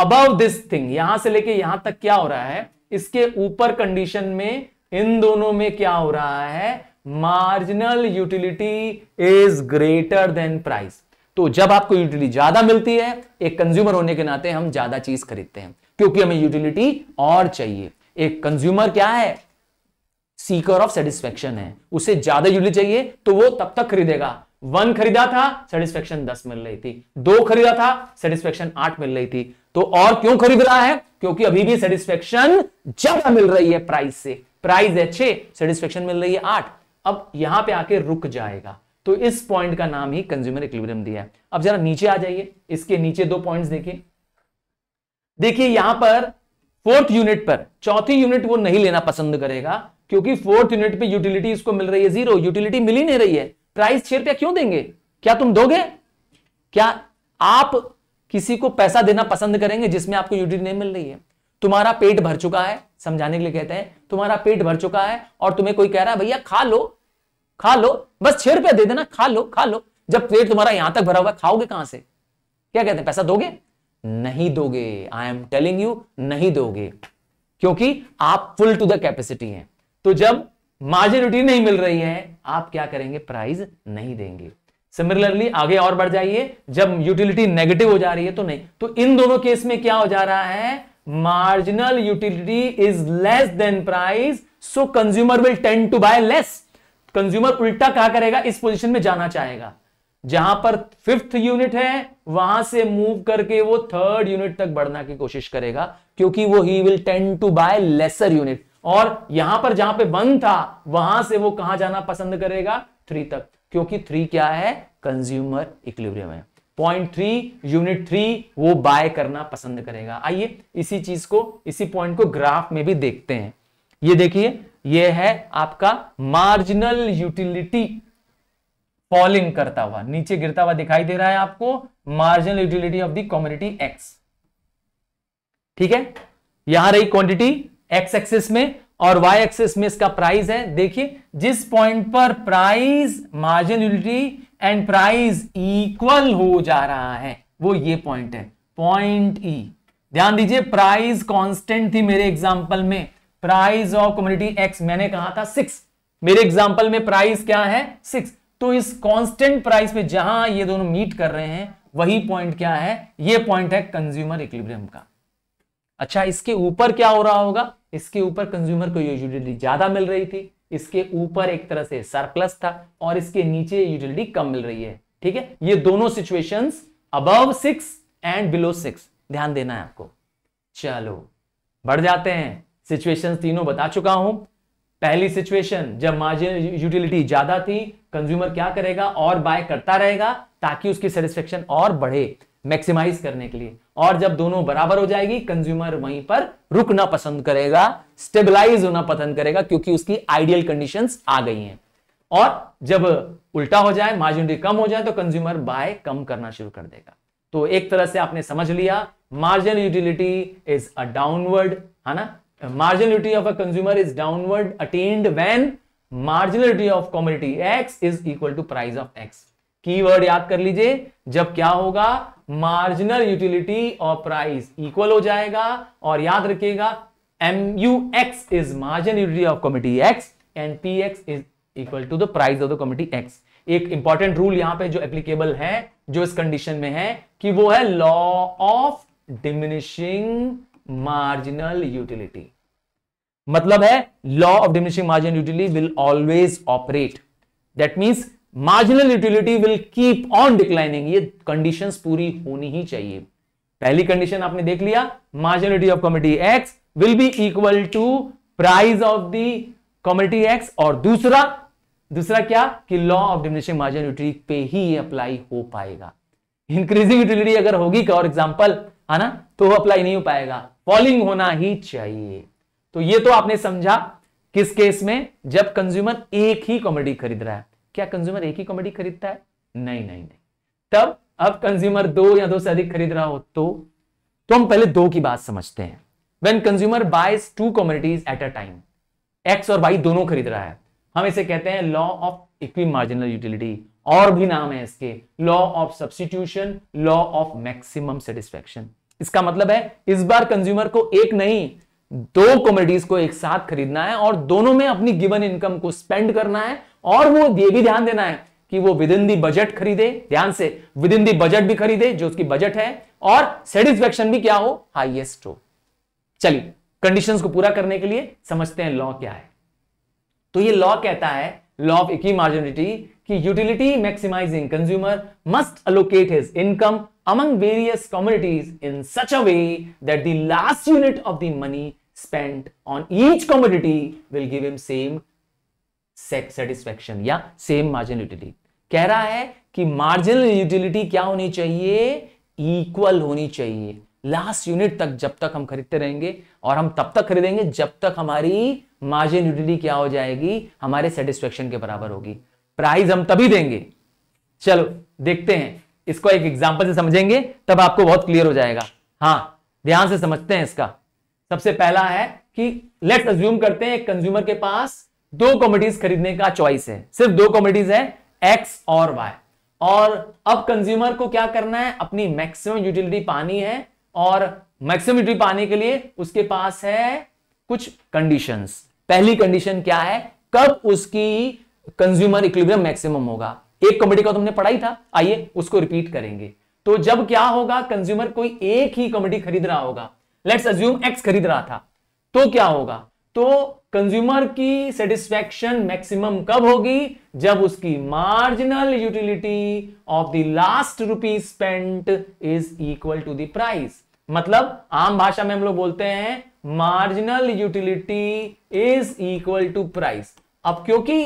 अबव दिस थिंग यहां से लेके यहां तक क्या हो रहा है इसके ऊपर कंडीशन में इन दोनों में क्या हो रहा है marginal utility is greater than price तो जब आपको यूटिलिटी ज्यादा मिलती है एक कंज्यूमर होने के नाते हम ज्यादा चीज खरीदते हैं क्योंकि हमें यूटिलिटी और चाहिए एक कंज्यूमर क्या है सीकर ऑफ सेटिस्फेक्शन है उसे ज्यादा यूटिलिटी चाहिए तो वो तब तक खरीदेगा वन खरीदा था सेटिस्फेक्शन दस मिल रही थी दो खरीदा था सेटिस्फेक्शन आठ मिल रही थी तो और क्यों खरीद रहा है क्योंकि अभी भी सेटिस्फेक्शन ज्यादा मिल रही है प्राइस से प्राइस है छे सेटिस्फेक्शन मिल रही है आठ अब यहां पे आके रुक जाएगा तो इस पॉइंट का नाम ही कंज्यूमर इक्विबरियम दिया है अब जरा नीचे आ जाइए इसके नीचे दो पॉइंट देखिए देखिए यहां पर फोर्थ यूनिट पर चौथी यूनिट वो नहीं लेना पसंद करेगा क्योंकि फोर्थ यूनिट पे यूटिलिटी इसको मिल रही है जीरो यूटिलिटी मिल ही नहीं रही है प्राइस छह रुपया क्यों देंगे क्या तुम दोगे क्या आप किसी को पैसा देना पसंद करेंगे जिसमें आपको यूटी नहीं मिल रही है तुम्हारा पेट भर चुका है समझाने के लिए कहते हैं तुम्हारा पेट भर चुका है और तुम्हें कोई कह रहा है भैया खा लो खा लो बस छह रुपया दे देना खा लो खा लो जब पेट तुम्हारा यहां तक भरा हुआ है खाओगे कहां से क्या कहते हैं पैसा दोगे नहीं दोगे आई एम टेलिंग यू नहीं दोगे क्योंकि आप फुल टू द कैपेसिटी हैं तो जब मार्जिन नहीं मिल रही है आप क्या करेंगे प्राइज नहीं देंगे सिमिलरली आगे और बढ़ जाइए जब यूटिलिटी नेगेटिव हो जा रही है तो नहीं तो इन दोनों केस में क्या हो जा रहा है marginal utility is less than price so consumer will tend to buy less consumer उल्टा क्या करेगा इस पोजिशन में जाना चाहेगा जहां पर फिफ्थ यूनिट है वहां से मूव करके वो थर्ड यूनिट तक बढ़ना की कोशिश करेगा क्योंकि वो he will tend to buy lesser unit और यहां पर जहां पे वन था वहां से वो कहां जाना पसंद करेगा थ्री तक क्योंकि थ्री क्या है कंज्यूमर इक्लिब्रियम है पॉइंट थ्री यूनिट थ्री वो बाय करना पसंद करेगा आइए इसी चीज को इसी पॉइंट को ग्राफ में भी देखते हैं ये देखिए ये है आपका मार्जिनल यूटिलिटी फॉलिंग करता हुआ नीचे गिरता हुआ दिखाई दे रहा है आपको marginal utility of the community X ठीक है यहां रही क्वांटिटी एक्स एक्सिस में और वाई एक्सिस में इसका प्राइस है देखिए जिस पॉइंट पर price marginal utility and price equal हो जा रहा है वो ये पॉइंट है पॉइंट ई e। ध्यान दीजिए प्राइस कांस्टेंट थी मेरे एग्जांपल में प्राइस ऑफ कम्युनिटी एक्स मैंने कहा था सिक्स मेरे एग्जांपल में प्राइस क्या है सिक्स तो इस कांस्टेंट प्राइस पे जहां ये दोनों मीट कर रहे हैं वही पॉइंट क्या है ये पॉइंट है कंज्यूमर इक्लिब्रियम का अच्छा इसके ऊपर क्या हो रहा होगा इसके ऊपर कंज्यूमर को यूजुअली ज्यादा मिल रही थी इसके ऊपर एक तरह से सरप्लस था और इसके नीचे यूटिलिटी कम मिल रही है ठीक है ये दोनों situation above six and below six ध्यान देना है आपको चलो बढ़ जाते हैं सिचुएशन तीनों बता चुका हूं पहली सिचुएशन जब मार्जिन यूटिलिटी ज्यादा थी कंज्यूमर क्या करेगा और बाय करता रहेगा ताकि उसकी सेटिस्फेक्शन और बढ़े मैक्सिमाइज करने के लिए और जब दोनों बराबर हो जाएगी कंज्यूमर वहीं पर रुकना पसंद करेगा स्टेबलाइज होना पसंद करेगा क्योंकि उसकी आइडियल कंडीशन आ गई हैं और जब उल्टा हो जाए मार्जिन कम हो जाए तो कंज्यूमर बाय कम करना शुरू कर देगा तो एक तरह से आपने समझ लिया margin utility is a downward है ना margin utility of a consumer is downward attend when marginality of commodity X is equal to price of X keyword याद कर लीजिए जब क्या होगा मार्जिनल यूटिलिटी और प्राइस इक्वल हो जाएगा और याद रखिएगा M U X is margin utility of commodity X and P X is equal to the price of the commodity X एक इंपॉर्टेंट रूल यहां पे जो एप्लीकेबल है जो इस कंडीशन में है कि वो है law of diminishing marginal utility मतलब है law of diminishing margin utility will always operate that means marginal utility will keep on declining ये कंडीशंस पूरी होनी ही चाहिए पहली कंडीशन आपने देख लिया marginality of commodity X will be equal to price of the commodity X और दूसरा दूसरा क्या कि law of diminishing margin utility पे ही अप्लाई हो पाएगा इंक्रीजिंग यूटिलिटी अगर होगी और एग्जाम्पल है ना तो अप्लाई नहीं हो पाएगा फॉलिंग होना ही चाहिए तो ये तो आपने समझा किस केस में जब कंज्यूमर एक ही कॉमेडी खरीद रहा है क्या कंज्यूमर एक ही कॉमेडी खरीदता है नहीं नहीं नहीं तब अब कंज्यूमर दो या दो से अधिक खरीद रहा हो तो तो हम पहले दो की बात समझते हैं when consumer buys two commodities at a time X और वाई दोनों खरीद रहा है हम इसे कहते हैं law of equi marginal utility और भी नाम है इसके law of substitution law of maximum satisfaction इसका मतलब है इस बार कंज्यूमर को एक नहीं दो कॉमोडिटीज को एक साथ खरीदना है और दोनों में अपनी गिवन इनकम को स्पेंड करना है और वो ये भी ध्यान देना है कि वो विद इन दी बजट खरीदे ध्यान से विद इन दी बजट भी खरीदे जो उसकी बजट है और सेटिस्फेक्शन भी क्या हो हाइएस्ट हो चलिए कंडीशंस को पूरा करने के लिए समझते हैं लॉ क्या है तो ये लॉ कहता है लॉ ऑफ इक्वी मार्जिनिटी कि utility maximising consumer must allocate his income among various commodities in such a way that the last unit of the money spent on each commodity will give him same satisfaction या same marginal utility कह रहा है कि marginal utility क्या होनी चाहिए equal होनी चाहिए लास्ट यूनिट तक जब तक हम खरीदते रहेंगे और हम तब तक खरीदेंगे जब तक हमारी मार्जिन यूटिलिटी क्या हो जाएगी हमारे सेटिस्फेक्शन के बराबर होगी प्राइस हम तभी देंगे चलो देखते हैं इसको एक एग्जाम्पल से समझेंगे तब आपको बहुत क्लियर हो जाएगा हाँ ध्यान से समझते हैं इसका सबसे पहला है कि लेट्स अज्यूम करते हैं कंज्यूमर के पास दो कॉमोडिटीज खरीदने का चॉइस है सिर्फ दो कॉमोडिटीज है एक्स और वाई और अब कंज्यूमर को क्या करना है अपनी मैक्सिमम यूटिलिटी पानी है और मैक्सिमम यूटिलिटी पाने के लिए उसके पास है कुछ कंडीशंस पहली कंडीशन क्या है कब उसकी कंज्यूमर इक्विलिब्रियम मैक्सिमम होगा एक कॉमोडिटी का तुमने पढ़ा ही था आइए उसको रिपीट करेंगे तो जब क्या होगा कंज्यूमर कोई एक ही कॉमोडिटी खरीद रहा होगा लेट्स अज्यूम एक्स खरीद रहा था तो क्या होगा तो कंज्यूमर की सेटिस्फेक्शन मैक्सिमम कब होगी जब उसकी marginal utility of the last rupee spent is equal to the price मतलब आम भाषा में हम लोग बोलते हैं marginal utility is equal to price अब क्योंकि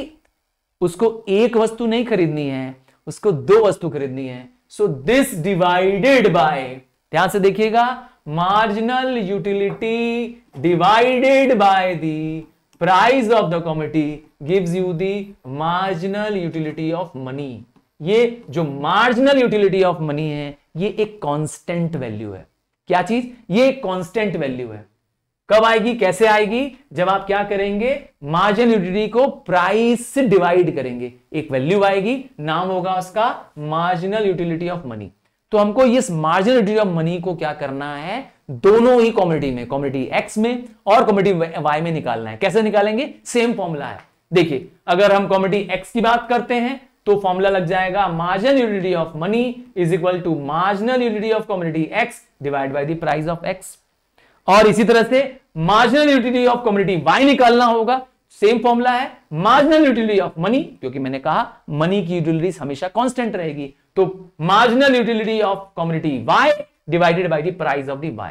उसको एक वस्तु नहीं खरीदनी है उसको दो वस्तु खरीदनी है सो दिस डिवाइडेड बाय ध्यान से देखिएगा marginal utility divided by the price of the commodity gives you the marginal utility of money ये जो मार्जिनल यूटिलिटी ऑफ मनी है ये एक कांस्टेंट वैल्यू है क्या चीज ये एक कांस्टेंट वैल्यू है कब आएगी कैसे आएगी जब आप क्या करेंगे मार्जिनल यूटिलिटी को प्राइस से डिवाइड करेंगे एक वैल्यू आएगी नाम होगा उसका मार्जिनल यूटिलिटी ऑफ मनी तो हमको इस मार्जिन ऑफ मनी को क्या करना है दोनों ही कॉमेडी में कॉमेडी एक्स में और कॉमेडी वाई में निकालना है कैसे निकालेंगे सेम फॉर्मूला है देखिए अगर हम कॉमेडी एक्स की बात करते हैं तो फॉर्मूला लग जाएगा marginal unity of money is equal to marginal unity of comedy X divide by dice of X और इसी तरह से marginal utility of commodity Y निकालना होगा सेम फॉर्मूला है मार्जिनल यूटिलिटी ऑफ मनी क्योंकि मैंने कहा मनी की यूटिलिटीज हमेशा कांस्टेंट रहेगी तो marginal utility of commodity Y divided by the price of the Y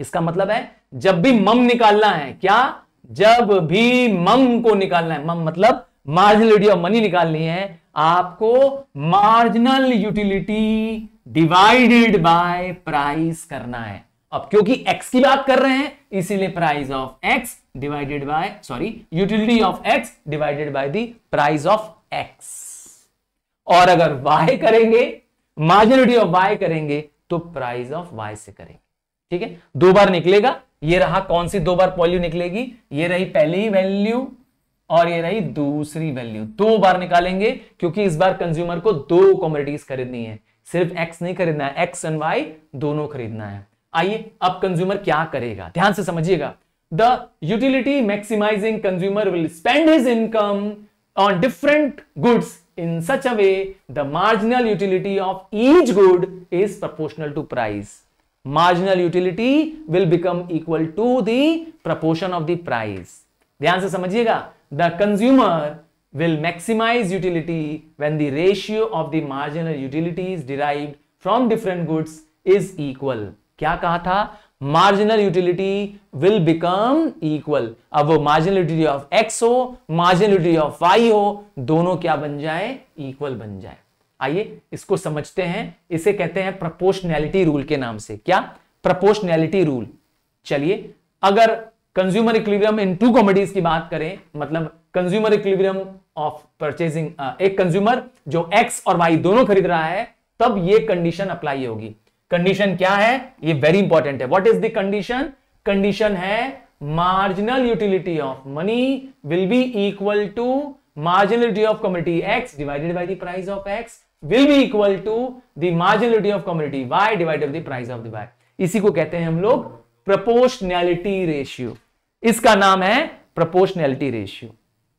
इसका मतलब है जब भी मम निकालना है क्या जब भी मम को निकालना है मम मतलब मार्जिनलिटी ऑफ मनी निकालनी है आपको marginal utility divided by price करना है अब क्योंकि x की बात कर रहे हैं इसीलिए price of x divided by sorry utility of x divided by the price of x और अगर वाई करेंगे मार्जिनिटी ऑफ वाई करेंगे तो प्राइस ऑफ वाई से करेंगे ठीक है दो बार निकलेगा ये रहा कौन सी दो बार पॉल्यू निकलेगी ये रही पहली वैल्यू और ये रही दूसरी वैल्यू दो बार निकालेंगे क्योंकि इस बार कंज्यूमर को दो कॉमोडिटीज खरीदनी है सिर्फ एक्स नहीं खरीदना है एक्स एंड वाई दोनों खरीदना है आइए अब कंज्यूमर क्या करेगा ध्यान से समझिएगा the utility maximising consumer will spend his income on different goods in such a way the marginal utility of each good is proportional to price marginal utility will become equal to the proportion of the price ध्यान से समझिएगा the consumer will maximise utility when the ratio of the marginal utility derive from different goods is equal क्या कहा था marginal utility will become equal अब वो marginal utility of X हो marginal utility of Y हो दोनों क्या बन जाए इक्वल बन जाए आइए इसको समझते हैं इसे कहते हैं प्रपोशनैलिटी रूल के नाम से क्या प्रपोशनैलिटी रूल चलिए अगर consumer equilibrium in two commodities की बात करें मतलब कंज्यूमर इक्विलिब्रियम ऑफ परचेजिंग एक कंज्यूमर जो एक्स और वाई दोनों खरीद रहा है तब ये कंडीशन अप्लाई होगी कंडीशन क्या है ये वेरी इंपॉर्टेंट है what is the condition condition है marginal utility of money will be equal to marginality of commodity X divided by the price of X will be equal to the marginality of commodity Y divided the price of the Y इसी को कहते हैं हम लोग proportionality ratio इसका नाम है proportionality ratio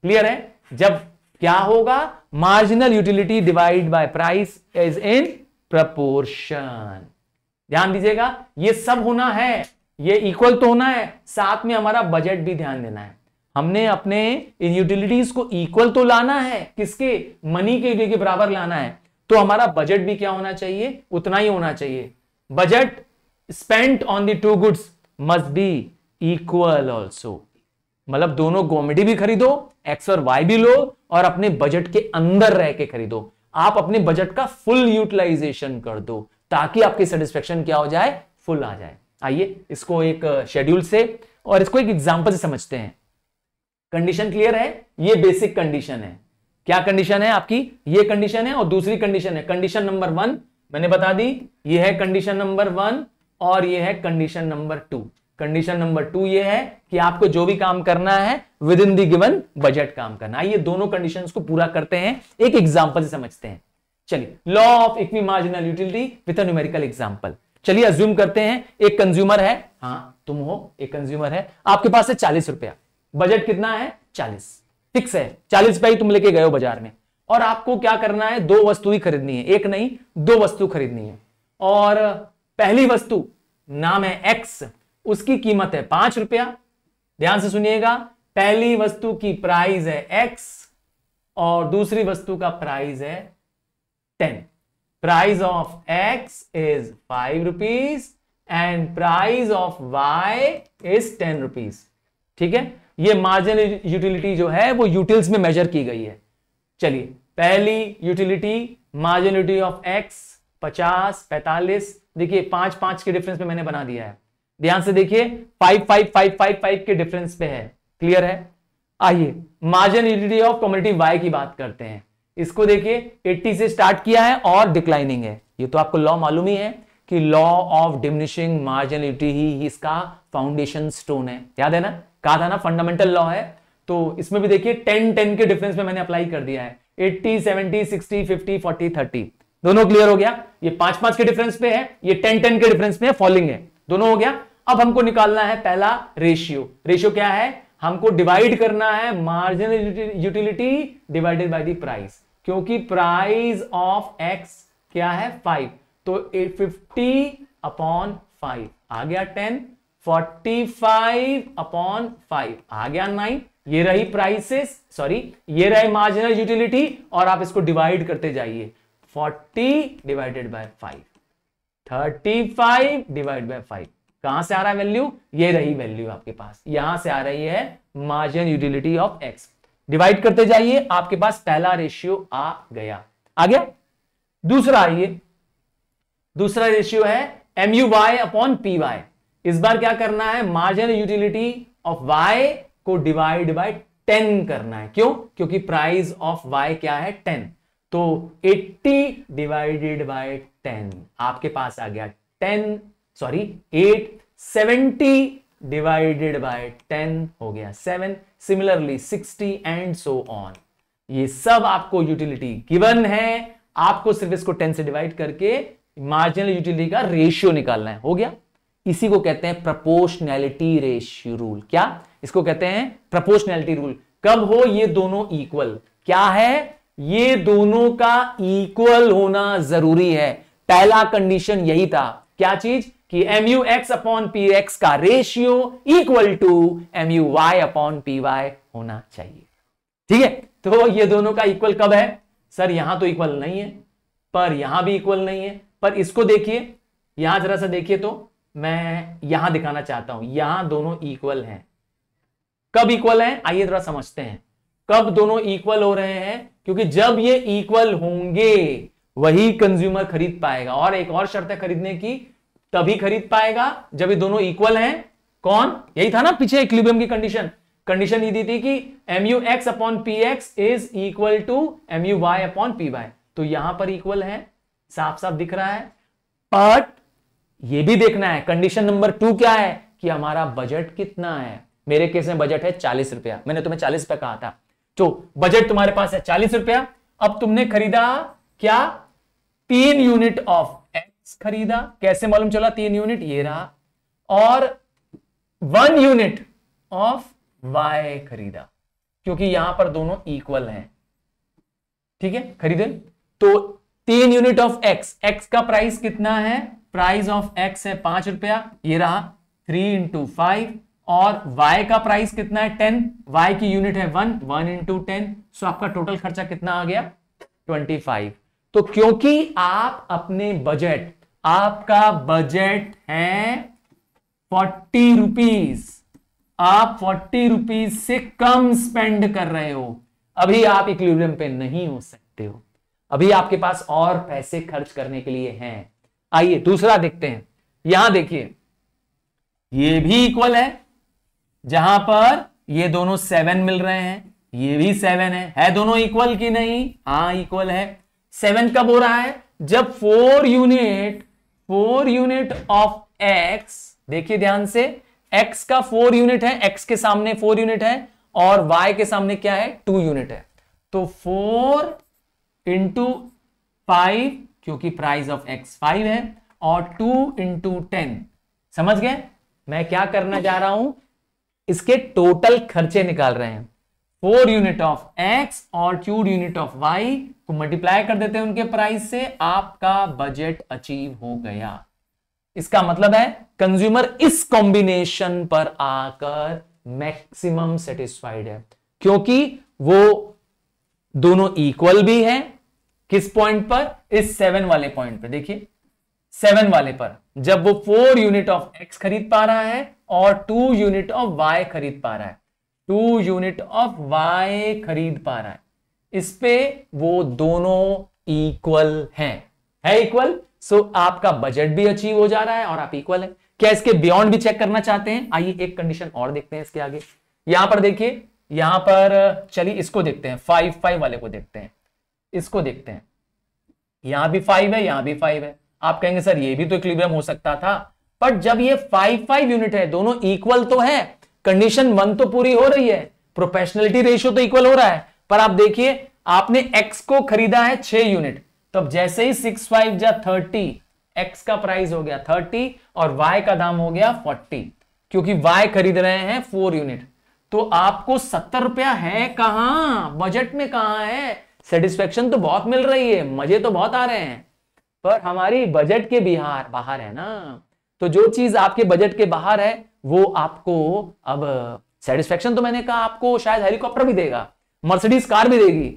clear है जब क्या होगा marginal utility divide by price is in proportion ध्यान दीजिएगा ये सब होना है ये इक्वल तो होना है साथ में हमारा बजट भी ध्यान देना है हमने अपने इन यूटिलिटीज को इक्वल तो लाना है किसके मनी के के बराबर लाना है तो हमारा बजट भी क्या होना चाहिए उतना ही होना चाहिए budget spent on the two goods must be equal also मतलब दोनों गोमेडी भी खरीदो एक्स और वाई भी लो और अपने बजट के अंदर रह के खरीदो आप अपने बजट का फुल यूटिलाइजेशन कर दो ताकि आपकी सेटिस्फेक्शन क्या हो जाए फुल आ जाए आइए इसको एक शेड्यूल से और इसको एक एग्जाम्पल से समझते हैं कंडीशन क्लियर है ये बेसिक कंडीशन है क्या कंडीशन है आपकी ये कंडीशन है और दूसरी कंडीशन है कंडीशन नंबर वन मैंने बता दी ये है कंडीशन नंबर वन और ये है condition number two condition number two ये है कि आपको जो भी काम करना है within the given budget काम करना आइए दोनों कंडीशन को पूरा करते हैं एक एग्जाम्पल से समझते हैं चलिए law of equi marginal utility with numerical example चलिए अज्यूम करते हैं एक कंज्यूमर है हाँ तुम हो एक कंज्यूमर है आपके पास है चालीस रुपया बजट कितना है चालीस फिक्स है चालीस रुपया ही तुम लेके गए हो बाजार में और आपको क्या करना है दो वस्तु ही खरीदनी है एक नहीं दो वस्तु खरीदनी है और पहली वस्तु नाम है एक्स उसकी कीमत है पांच रुपया ध्यान से सुनिएगा पहली वस्तु की प्राइस है एक्स और दूसरी वस्तु का प्राइस है ten price of X is five rupees and price of Y is ten rupees ठीक है ये मार्जिन यूटिलिटी जो है वो यूटिल्स में मेजर की गई है चलिए पहली utility margin utility of X पचास पैतालीस देखिए पांच पांच के डिफरेंस में मैंने बना दिया है ध्यान से देखिए five five five five five के डिफरेंस पे है क्लियर है आइए margin utility of commodity Y की बात करते हैं इसको देखिए 80 से स्टार्ट किया है और डिक्लाइनिंग है ये तो आपको लॉ मालूम ही है कि लॉ ऑफ डिमिनिशिंग मार्जिनलिटी ही इसका फाउंडेशन स्टोन है याद है ना कहा था ना फंडामेंटल लॉ है तो इसमें भी देखिए टेन टेन के डिफरेंस में मैंने अप्लाई कर दिया है eighty seventy sixty fifty forty thirty दोनों क्लियर हो गया ये पांच पांच के डिफरेंस पे है ये टेन टेन के डिफरेंस में फॉलिंग है दोनों हो गया अब हमको निकालना है पहला रेशियो रेशियो क्या है हमको डिवाइड करना है marginal utility divided by the price क्योंकि प्राइस ऑफ एक्स क्या है फाइव तो फिफ्टी अपॉन फाइव आ गया ten forty five upon five आ गया नाइन ये रही प्राइसेस सॉरी ये रहे मार्जिनल यूटिलिटी और आप इसको डिवाइड करते जाइए forty divided by five thirty five divide by five कहां से आ रहा है वैल्यू ये रही वैल्यू आपके पास यहां से आ रही है margin utility of X divide करते जाइए आपके पास पहला रेशियो आ गया आ गया दूसरा आइए दूसरा रेशियो है M U Y upon P Y इस बार क्या करना है मार्जिनल यूटिलिटी ऑफ वाई को डिवाइड बाय टेन करना है क्यों क्योंकि प्राइस ऑफ वाई क्या है टेन तो 80 डिवाइडेड बाय 10 आपके पास आ गया 10 सॉरी 8 70 डिवाइडेड बाय 10 हो गया seven similarly 60 and so on ये सब आपको यूटिलिटी गिवन है आपको सिर्फ इसको 10 से डिवाइड करके मार्जिनल यूटिलिटी का रेशियो निकालना है हो गया इसी को कहते हैं प्रपोर्शनैलिटी रेशियो रूल क्या इसको कहते हैं प्रपोर्शनैलिटी रूल कब हो ये दोनों इक्वल क्या है ये दोनों का इक्वल होना जरूरी है पहला कंडीशन यही था क्या चीज कि M U X upon P X का ratio equal to M U Y upon P Y होना चाहिए ठीक है तो ये दोनों का इक्वल कब है सर यहां तो इक्वल नहीं है पर यहां भी इक्वल नहीं है पर इसको देखिए यहां जरा सा देखिए तो मैं यहां दिखाना चाहता हूं यहां दोनों इक्वल हैं कब इक्वल हैं आइए जरा समझते हैं कब दोनों इक्वल हो रहे हैं क्योंकि जब ये इक्वल होंगे वही कंज्यूमर खरीद पाएगा और एक और शर्त है खरीदने की तभी खरीद पाएगा जब ये दोनों इक्वल हैं कौन यही था ना पीछे इक्विलिब्रियम की कंडीशन कंडीशन ये दी थी कि M U X upon P X is equal to M U Y upon P Y तो यहां पर इक्वल है साफ साफ दिख रहा है बट ये भी देखना है कंडीशन नंबर टू क्या है कि हमारा बजट कितना है मेरे केस में बजट है चालीस रुपया मैंने तुम्हें चालीस रुपया कहा था तो बजट तुम्हारे पास है चालीस रुपया अब तुमने खरीदा क्या तीन यूनिट ऑफ खरीदा कैसे मालूम चला तीन यूनिट ये रहा और वन यूनिट ऑफ वाई खरीदा क्योंकि यहां पर दोनों इक्वल हैं ठीक है खरीदे तो तीन यूनिट ऑफ एक्स एक्स का प्राइस कितना है प्राइस ऑफ एक्स है पांच रुपया ये रहा थ्री इंटू फाइव और वाई का प्राइस कितना है टेन वाई की यूनिट है one one into ten so आपका टोटल खर्चा कितना आ गया ट्वेंटी फाइव तो क्योंकि आप अपने बजट आपका बजट है फोर्टी रुपीज आप फोर्टी रुपीज से कम स्पेंड कर रहे हो अभी आप इक्विलिब्रियम पे नहीं हो सकते हो अभी आपके पास और पैसे खर्च करने के लिए हैं आइए दूसरा देखते हैं यहां देखिए ये भी इक्वल है जहां पर ये दोनों सेवन मिल रहे हैं ये भी सेवन है है दोनों इक्वल कि नहीं हाँ इक्वल है सेवन कब हो रहा है जब four unit four unit of X देखिए ध्यान से एक्स का फोर यूनिट है एक्स के सामने फोर यूनिट है और वाई के सामने क्या है टू यूनिट है तो फोर इंटू फाइव क्योंकि प्राइस ऑफ एक्स फाइव है और टू इंटू टेन समझ गए मैं क्या करना जा रहा हूं इसके टोटल खर्चे निकाल रहे हैं फोर यूनिट ऑफ एक्स और टू यूनिट ऑफ वाई को मल्टीप्लाई कर देते हैं उनके प्राइस से आपका बजट अचीव हो गया इसका मतलब है कंज्यूमर इस कॉम्बिनेशन पर आकर मैक्सिमम सेटिस्फाइड है क्योंकि वो दोनों इक्वल भी है किस पॉइंट पर इस सेवन वाले पॉइंट पर देखिए सेवन वाले पर जब वो फोर यूनिट ऑफ एक्स खरीद पा रहा है और टू यूनिट ऑफ वाई खरीद पा रहा है टू यूनिट ऑफ वाई खरीद पा रहा है इस पे वो दोनों इक्वल हैं है इक्वल सो so, आपका बजट भी अचीव हो जा रहा है और आप इक्वल है क्या इसके बियॉन्ड भी चेक करना चाहते हैं आइए एक कंडीशन और देखते हैं इसके आगे यहां पर देखिए यहां पर चलिए इसको देखते हैं फाइव फाइव वाले को देखते हैं इसको देखते हैं यहां भी फाइव है यहां भी फाइव है आप कहेंगे सर ये भी तो इक्लिब्रियम हो सकता था बट जब ये फाइव फाइव यूनिट है दोनों इक्वल तो है कंडीशन वन तो पूरी हो रही है प्रोफेशनलिटी रेशियो तो इक्वल हो रहा है पर आप देखिए आपने x को खरीदा है छह यूनिट तो अब जैसे ही सिक्स फाइव या थर्टी एक्स का प्राइस हो गया थर्टी और y का दाम हो गया फोर्टी क्योंकि y खरीद रहे हैं फोर यूनिट तो आपको सत्तर रुपया है कहा बजट में कहा है सेटिस्फेक्शन तो बहुत मिल रही है मजे तो बहुत आ रहे हैं पर हमारी बजट के बिहार बाहर है ना तो जो चीज आपके बजट के बाहर है वो आपको अब सेटिस्फेक्शन तो मैंने कहा आपको शायद हेलीकॉप्टर भी देगा मर्सिडीज कार भी देगी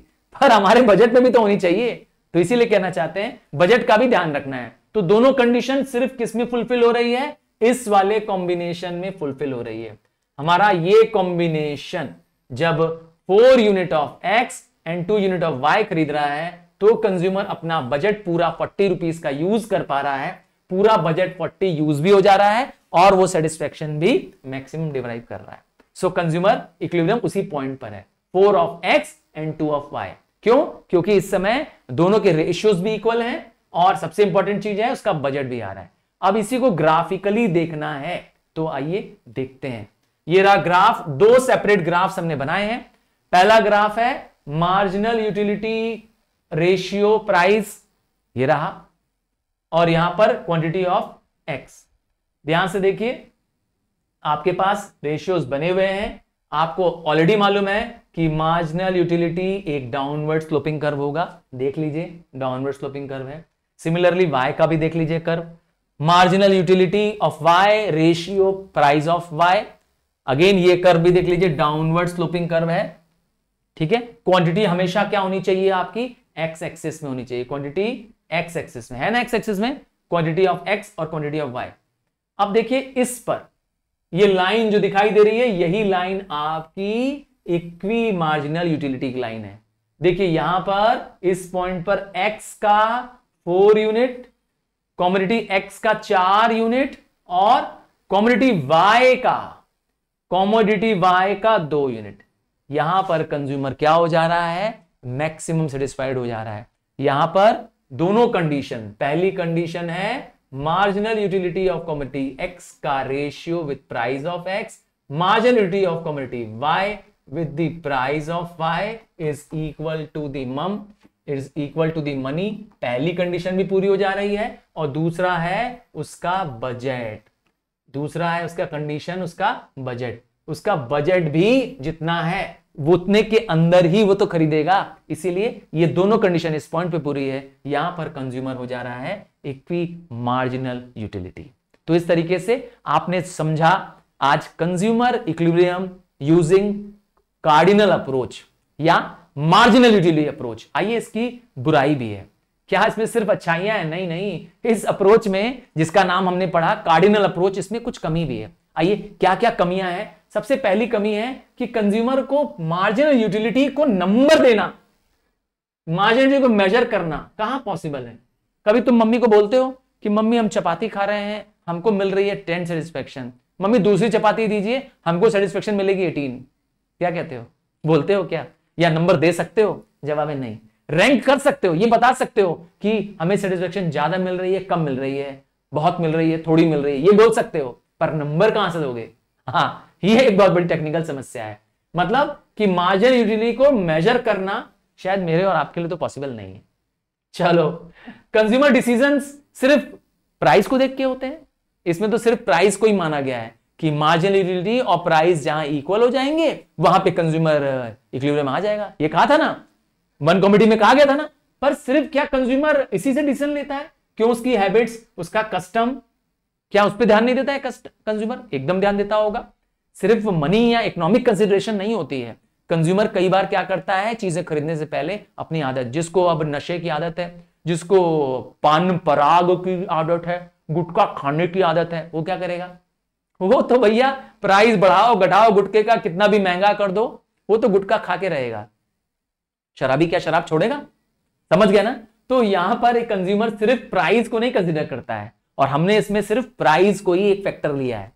पर हमारे बजट में भी तो होनी चाहिए तो इसीलिए कहना चाहते हैं बजट का भी ध्यान रखना है तो दोनों कंडीशन सिर्फ किसमें फुलफिल हो रही है इस वाले कॉम्बिनेशन में फुलफिल हो रही है हमारा ये कॉम्बिनेशन जब four unit of X and two unit of Y खरीद रहा है तो कंज्यूमर अपना बजट पूरा फोर्टी रुपीज का यूज कर पा रहा है पूरा बजट फोर्टी यूज भी हो जा रहा है और वो सेटिस्फेक्शन भी मैक्सिमम डिवाइव कर रहा है सो कंज्यूमर इक्विबियम उसी पॉइंट पर है four of X and two of Y क्यों क्योंकि इस समय दोनों के रेशियोज भी इक्वल हैं और सबसे इंपॉर्टेंट चीज है उसका बजट भी आ रहा है अब इसी को ग्राफिकली देखना है तो आइए देखते हैं ये रहा ग्राफ दो सेपरेट ग्राफ्स हमने बनाए हैं पहला ग्राफ है मार्जिनल यूटिलिटी रेशियो प्राइस ये रहा और यहां पर क्वांटिटी ऑफ एक्स ध्यान से देखिए आपके पास रेशियोज बने हुए हैं आपको ऑलरेडी मालूम है कि मार्जिनल यूटिलिटी एक डाउनवर्ड स्लोपिंग कर्व होगा देख लीजिए डाउनवर्ड स्लोपिंग कर्व है सिमिलरली वाई का भी देख लीजिए curve marginal utility of Y ratio price of Y again ये कर्व भी देख लीजिए डाउनवर्ड स्लोपिंग कर्व है ठीक है क्वांटिटी हमेशा क्या होनी चाहिए आपकी एक्स एक्सिस में होनी चाहिए क्वांटिटी एक्स एक्सिस में है ना एक्स एक्सिस में क्वांटिटी ऑफ एक्स और क्वांटिटी ऑफ वाई अब देखिए इस पर ये लाइन जो दिखाई दे रही है यही लाइन आपकी इक्वी मार्जिनल यूटिलिटी की लाइन है देखिए यहां पर इस पॉइंट पर x का फोर यूनिट कॉमोडिटी x का चार यूनिट और कॉमोडिटी y का कॉमोडिटी y का दो यूनिट यहां पर कंज्यूमर क्या हो जा रहा है मैक्सिमम सेटिस्फाइड हो जा रहा है यहां पर दोनों कंडीशन पहली कंडीशन है marginal utility of commodity X का ratio with price of X marginal utility of commodity Y with the price of Y is equal to the mum is equal to the money पहली condition भी पूरी हो जा रही है और दूसरा है उसका बजट दूसरा है उसका कंडीशन उसका बजट उसका बजट भी जितना है वो उतने के अंदर ही वो तो खरीदेगा इसीलिए ये दोनों कंडीशन इस पॉइंट पे पूरी है यहां पर कंज्यूमर हो जा रहा है इक्वी मार्जिनल यूटिलिटी तो इस तरीके से आपने समझा आज consumer equilibrium using cardinal approach या मार्जिनल यूटिलिटी अप्रोच आइए इसकी बुराई भी है क्या इसमें सिर्फ अच्छाइयां हैं नहीं नहीं इस अप्रोच में जिसका नाम हमने पढ़ा कार्डिनल अप्रोच इसमें कुछ कमी भी है आइए क्या क्या कमियां हैं सबसे पहली कमी है कि कंज्यूमर को मार्जिनल यूटिलिटी को नंबर देना मार्जिनल को मेजर करना कहां पॉसिबल है कभी तुम मम्मी को बोलते हो कि मम्मी हम चपाती खा रहे हैं हमको मिल रही है टेन सेटिस्फेक्शन मम्मी दूसरी चपाती दीजिए हमको सेटिस्फेक्शन मिलेगी एटीन क्या कहते हो बोलते हो क्या या नंबर दे सकते हो जवाब है नहीं रैंक कर सकते हो ये बता सकते हो कि हमें सेटिस्फेक्शन ज्यादा मिल रही है कम मिल रही है बहुत मिल रही है थोड़ी मिल रही है ये बोल सकते हो पर नंबर कहां से दोगे हाँ ये एक बहुत बड़ी टेक्निकल समस्या है मतलब कि मार्जिन यूटिलिटी को मेजर करना शायद मेरे और आपके लिए तो पॉसिबल नहीं है चलो कंज्यूमर डिसीजन सिर्फ प्राइस को देख के होते हैं इसमें तो सिर्फ प्राइस को ही माना गया है कि मार्जिनिटी और प्राइस जहां इक्वल हो जाएंगे वहां पे कंज्यूमर इक्विलिब्रियम uh, आ जाएगा ये कहा था ना वन कॉमेडी में कहा गया था ना पर सिर्फ क्या कंज्यूमर इसी से डिसीजन लेता है क्यों उसकी हैबिट्स उसका कस्टम क्या उस पर ध्यान नहीं देता है कंज्यूमर एकदम ध्यान देता होगा सिर्फ मनी या इकोनॉमिक कंसिडरेशन नहीं होती है कंज्यूमर कई बार क्या करता है चीजें खरीदने से पहले अपनी आदत जिसको अब नशे की आदत है जिसको पान पराग की आदत है गुटका खाने की आदत है वो क्या करेगा वो तो भैया प्राइस बढ़ाओ घटाओ गुटके का कितना भी महंगा कर दो वो तो गुटका खा के रहेगा शराबी क्या शराब छोड़ेगा समझ गया ना तो यहां पर एक कंज्यूमर सिर्फ प्राइस को नहीं कंसिडर करता है और हमने इसमें सिर्फ प्राइस को ही एक फैक्टर लिया है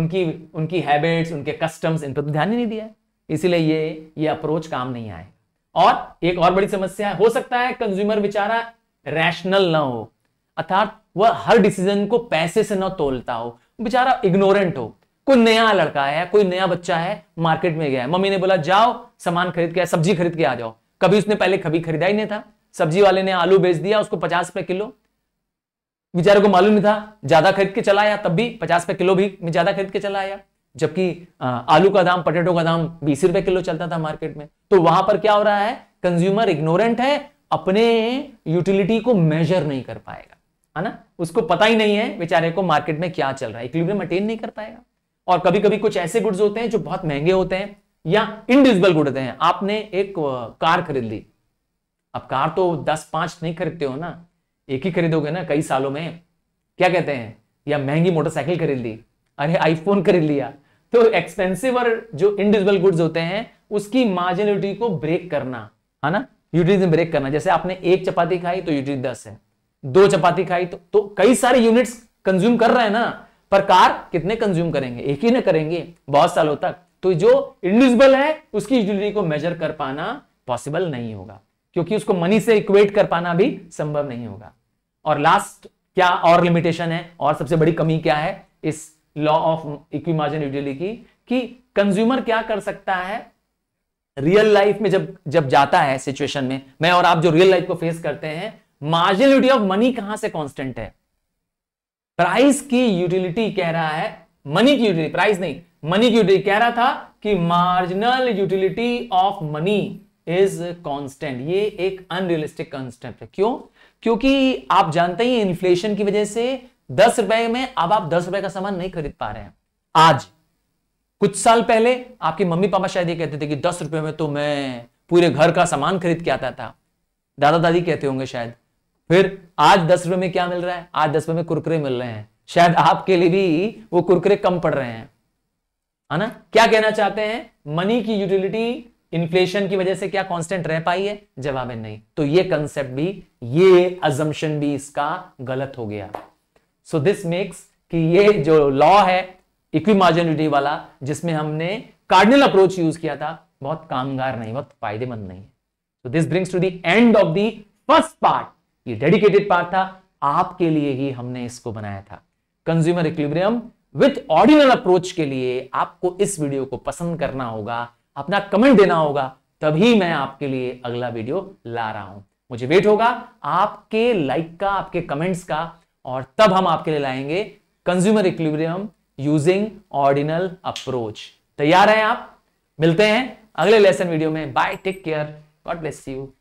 उनकी उनकी हैबिट्स उनके कस्टम्स इन पर तो ध्यान ही नहीं दिया है इसीलिए ये ये अप्रोच काम नहीं आए और एक और बड़ी समस्या है हो सकता है कंज्यूमर बेचारा रैशनल ना हो अर्थात वह हर डिसीजन को पैसे से ना तोलता हो बेचारा इग्नोरेंट हो कोई नया लड़का है कोई नया बच्चा है मार्केट में गया है मम्मी ने बोला जाओ सामान खरीद के सब्जी खरीद के आ जाओ कभी उसने पहले कभी खरीदा ही नहीं था सब्जी वाले ने आलू बेच दिया उसको पचास रुपए किलो बेचारे को मालूम नहीं था ज्यादा खरीद के चला आया तब भी पचास रुपए किलो भी ज्यादा खरीद के चला आया जबकि आलू का दाम पटेटो का दाम बीस रुपए किलो चलता था मार्केट में तो वहां पर क्या हो रहा है कंज्यूमर इग्नोरेंट है अपने यूटिलिटी को मेजर नहीं कर पाएगा है ना उसको पता ही नहीं है बेचारे को मार्केट में क्या चल रहा है इक्विलिब्रियम अटेन नहीं कर पाएगा और कभी कभी कुछ ऐसे गुड्स होते हैं जो बहुत महंगे होते हैं या इनडिविजिबल गुड होते हैं आपने एक कार खरीद ली अब कार तो दस पांच नहीं खरीदते हो ना एक ही खरीदोगे ना कई सालों में क्या कहते हैं या महंगी मोटरसाइकिल खरीद ली अरे आईफोन खरीद लिया तो एक्सपेंसिव और जो इंडिविजुअल गुड्स होते हैं उसकी मार्जिनलिटी को ब्रेक करना है ना यूटिलिटी ब्रेक करना जैसे आपने एक चपाती खाई तो यूटिलिटी दस है दो चपाती खाई तो, तो कई सारे यूनिट्स कंज्यूम कर रहे हैं ना पर कार कितने कंज्यूम करेंगे एक ही ना करेंगे बहुत सालों तक तो जो इंडिविजुअल है उसकी यूटिलिटी को मेजर कर पाना पॉसिबल नहीं होगा क्योंकि उसको मनी से इक्वेट कर पाना भी संभव नहीं होगा और लास्ट क्या और लिमिटेशन है और सबसे बड़ी कमी क्या है इस law of equi margin utility की कि कंज्यूमर क्या कर सकता है रियल लाइफ में जब जब जाता है सिचुएशन में मैं और आप जो रियल लाइफ को फेस करते हैं मार्जिनलिटी ऑफ मनी कहां से कांस्टेंट है प्राइस की यूटिलिटी कह रहा है मनी की यूटिलिटी प्राइस नहीं मनी की यूटिलिटी कह रहा था कि marginal utility of money is constant ये एक अनरियलिस्टिक कॉन्स्टेंट है क्यों क्योंकि आप जानते ही इन्फ्लेशन की वजह से दस रुपए में अब आप दस रुपए का सामान नहीं खरीद पा रहे हैं आज कुछ साल पहले आपके मम्मी पापा शायद ये कहते थे कि दस रुपए में तो मैं पूरे घर का सामान खरीद के आता था दादा दादी कहते होंगे शायद फिर आज दस रुपए में क्या मिल रहा है आज दस रुपए में कुरकुरे मिल रहे हैं शायद आपके लिए भी वो कुरकुरे कम पड़ रहे हैं है ना क्या कहना चाहते हैं मनी की यूटिलिटी इन्फ्लेशन की वजह से क्या कांस्टेंट रह पाई है जवाब है नहीं तो ये कंसेप्ट भी ये अजम्पशन भी इसका गलत हो गया सो दिस मेक्स कि ये जो लॉ है इक्वी मार्जिनिटी वाला जिसमें हमने कार्डिनल अप्रोच यूज किया था बहुत कामगार नहीं बहुत फायदेमंद नहीं तो this brings to the end of the first part ये डेडिकेटेड पार्ट था आपके लिए ही हमने इसको बनाया था consumer equilibrium with ordinal approach के लिए आपको इस वीडियो को पसंद करना होगा अपना कमेंट देना होगा तभी मैं आपके लिए अगला वीडियो ला रहा हूं मुझे वेट होगा आपके लाइक का आपके कमेंट्स का और तब हम आपके लिए लाएंगे consumer equilibrium using ordinal approach तैयार हैं आप मिलते हैं अगले लेसन वीडियो में bye take care God bless you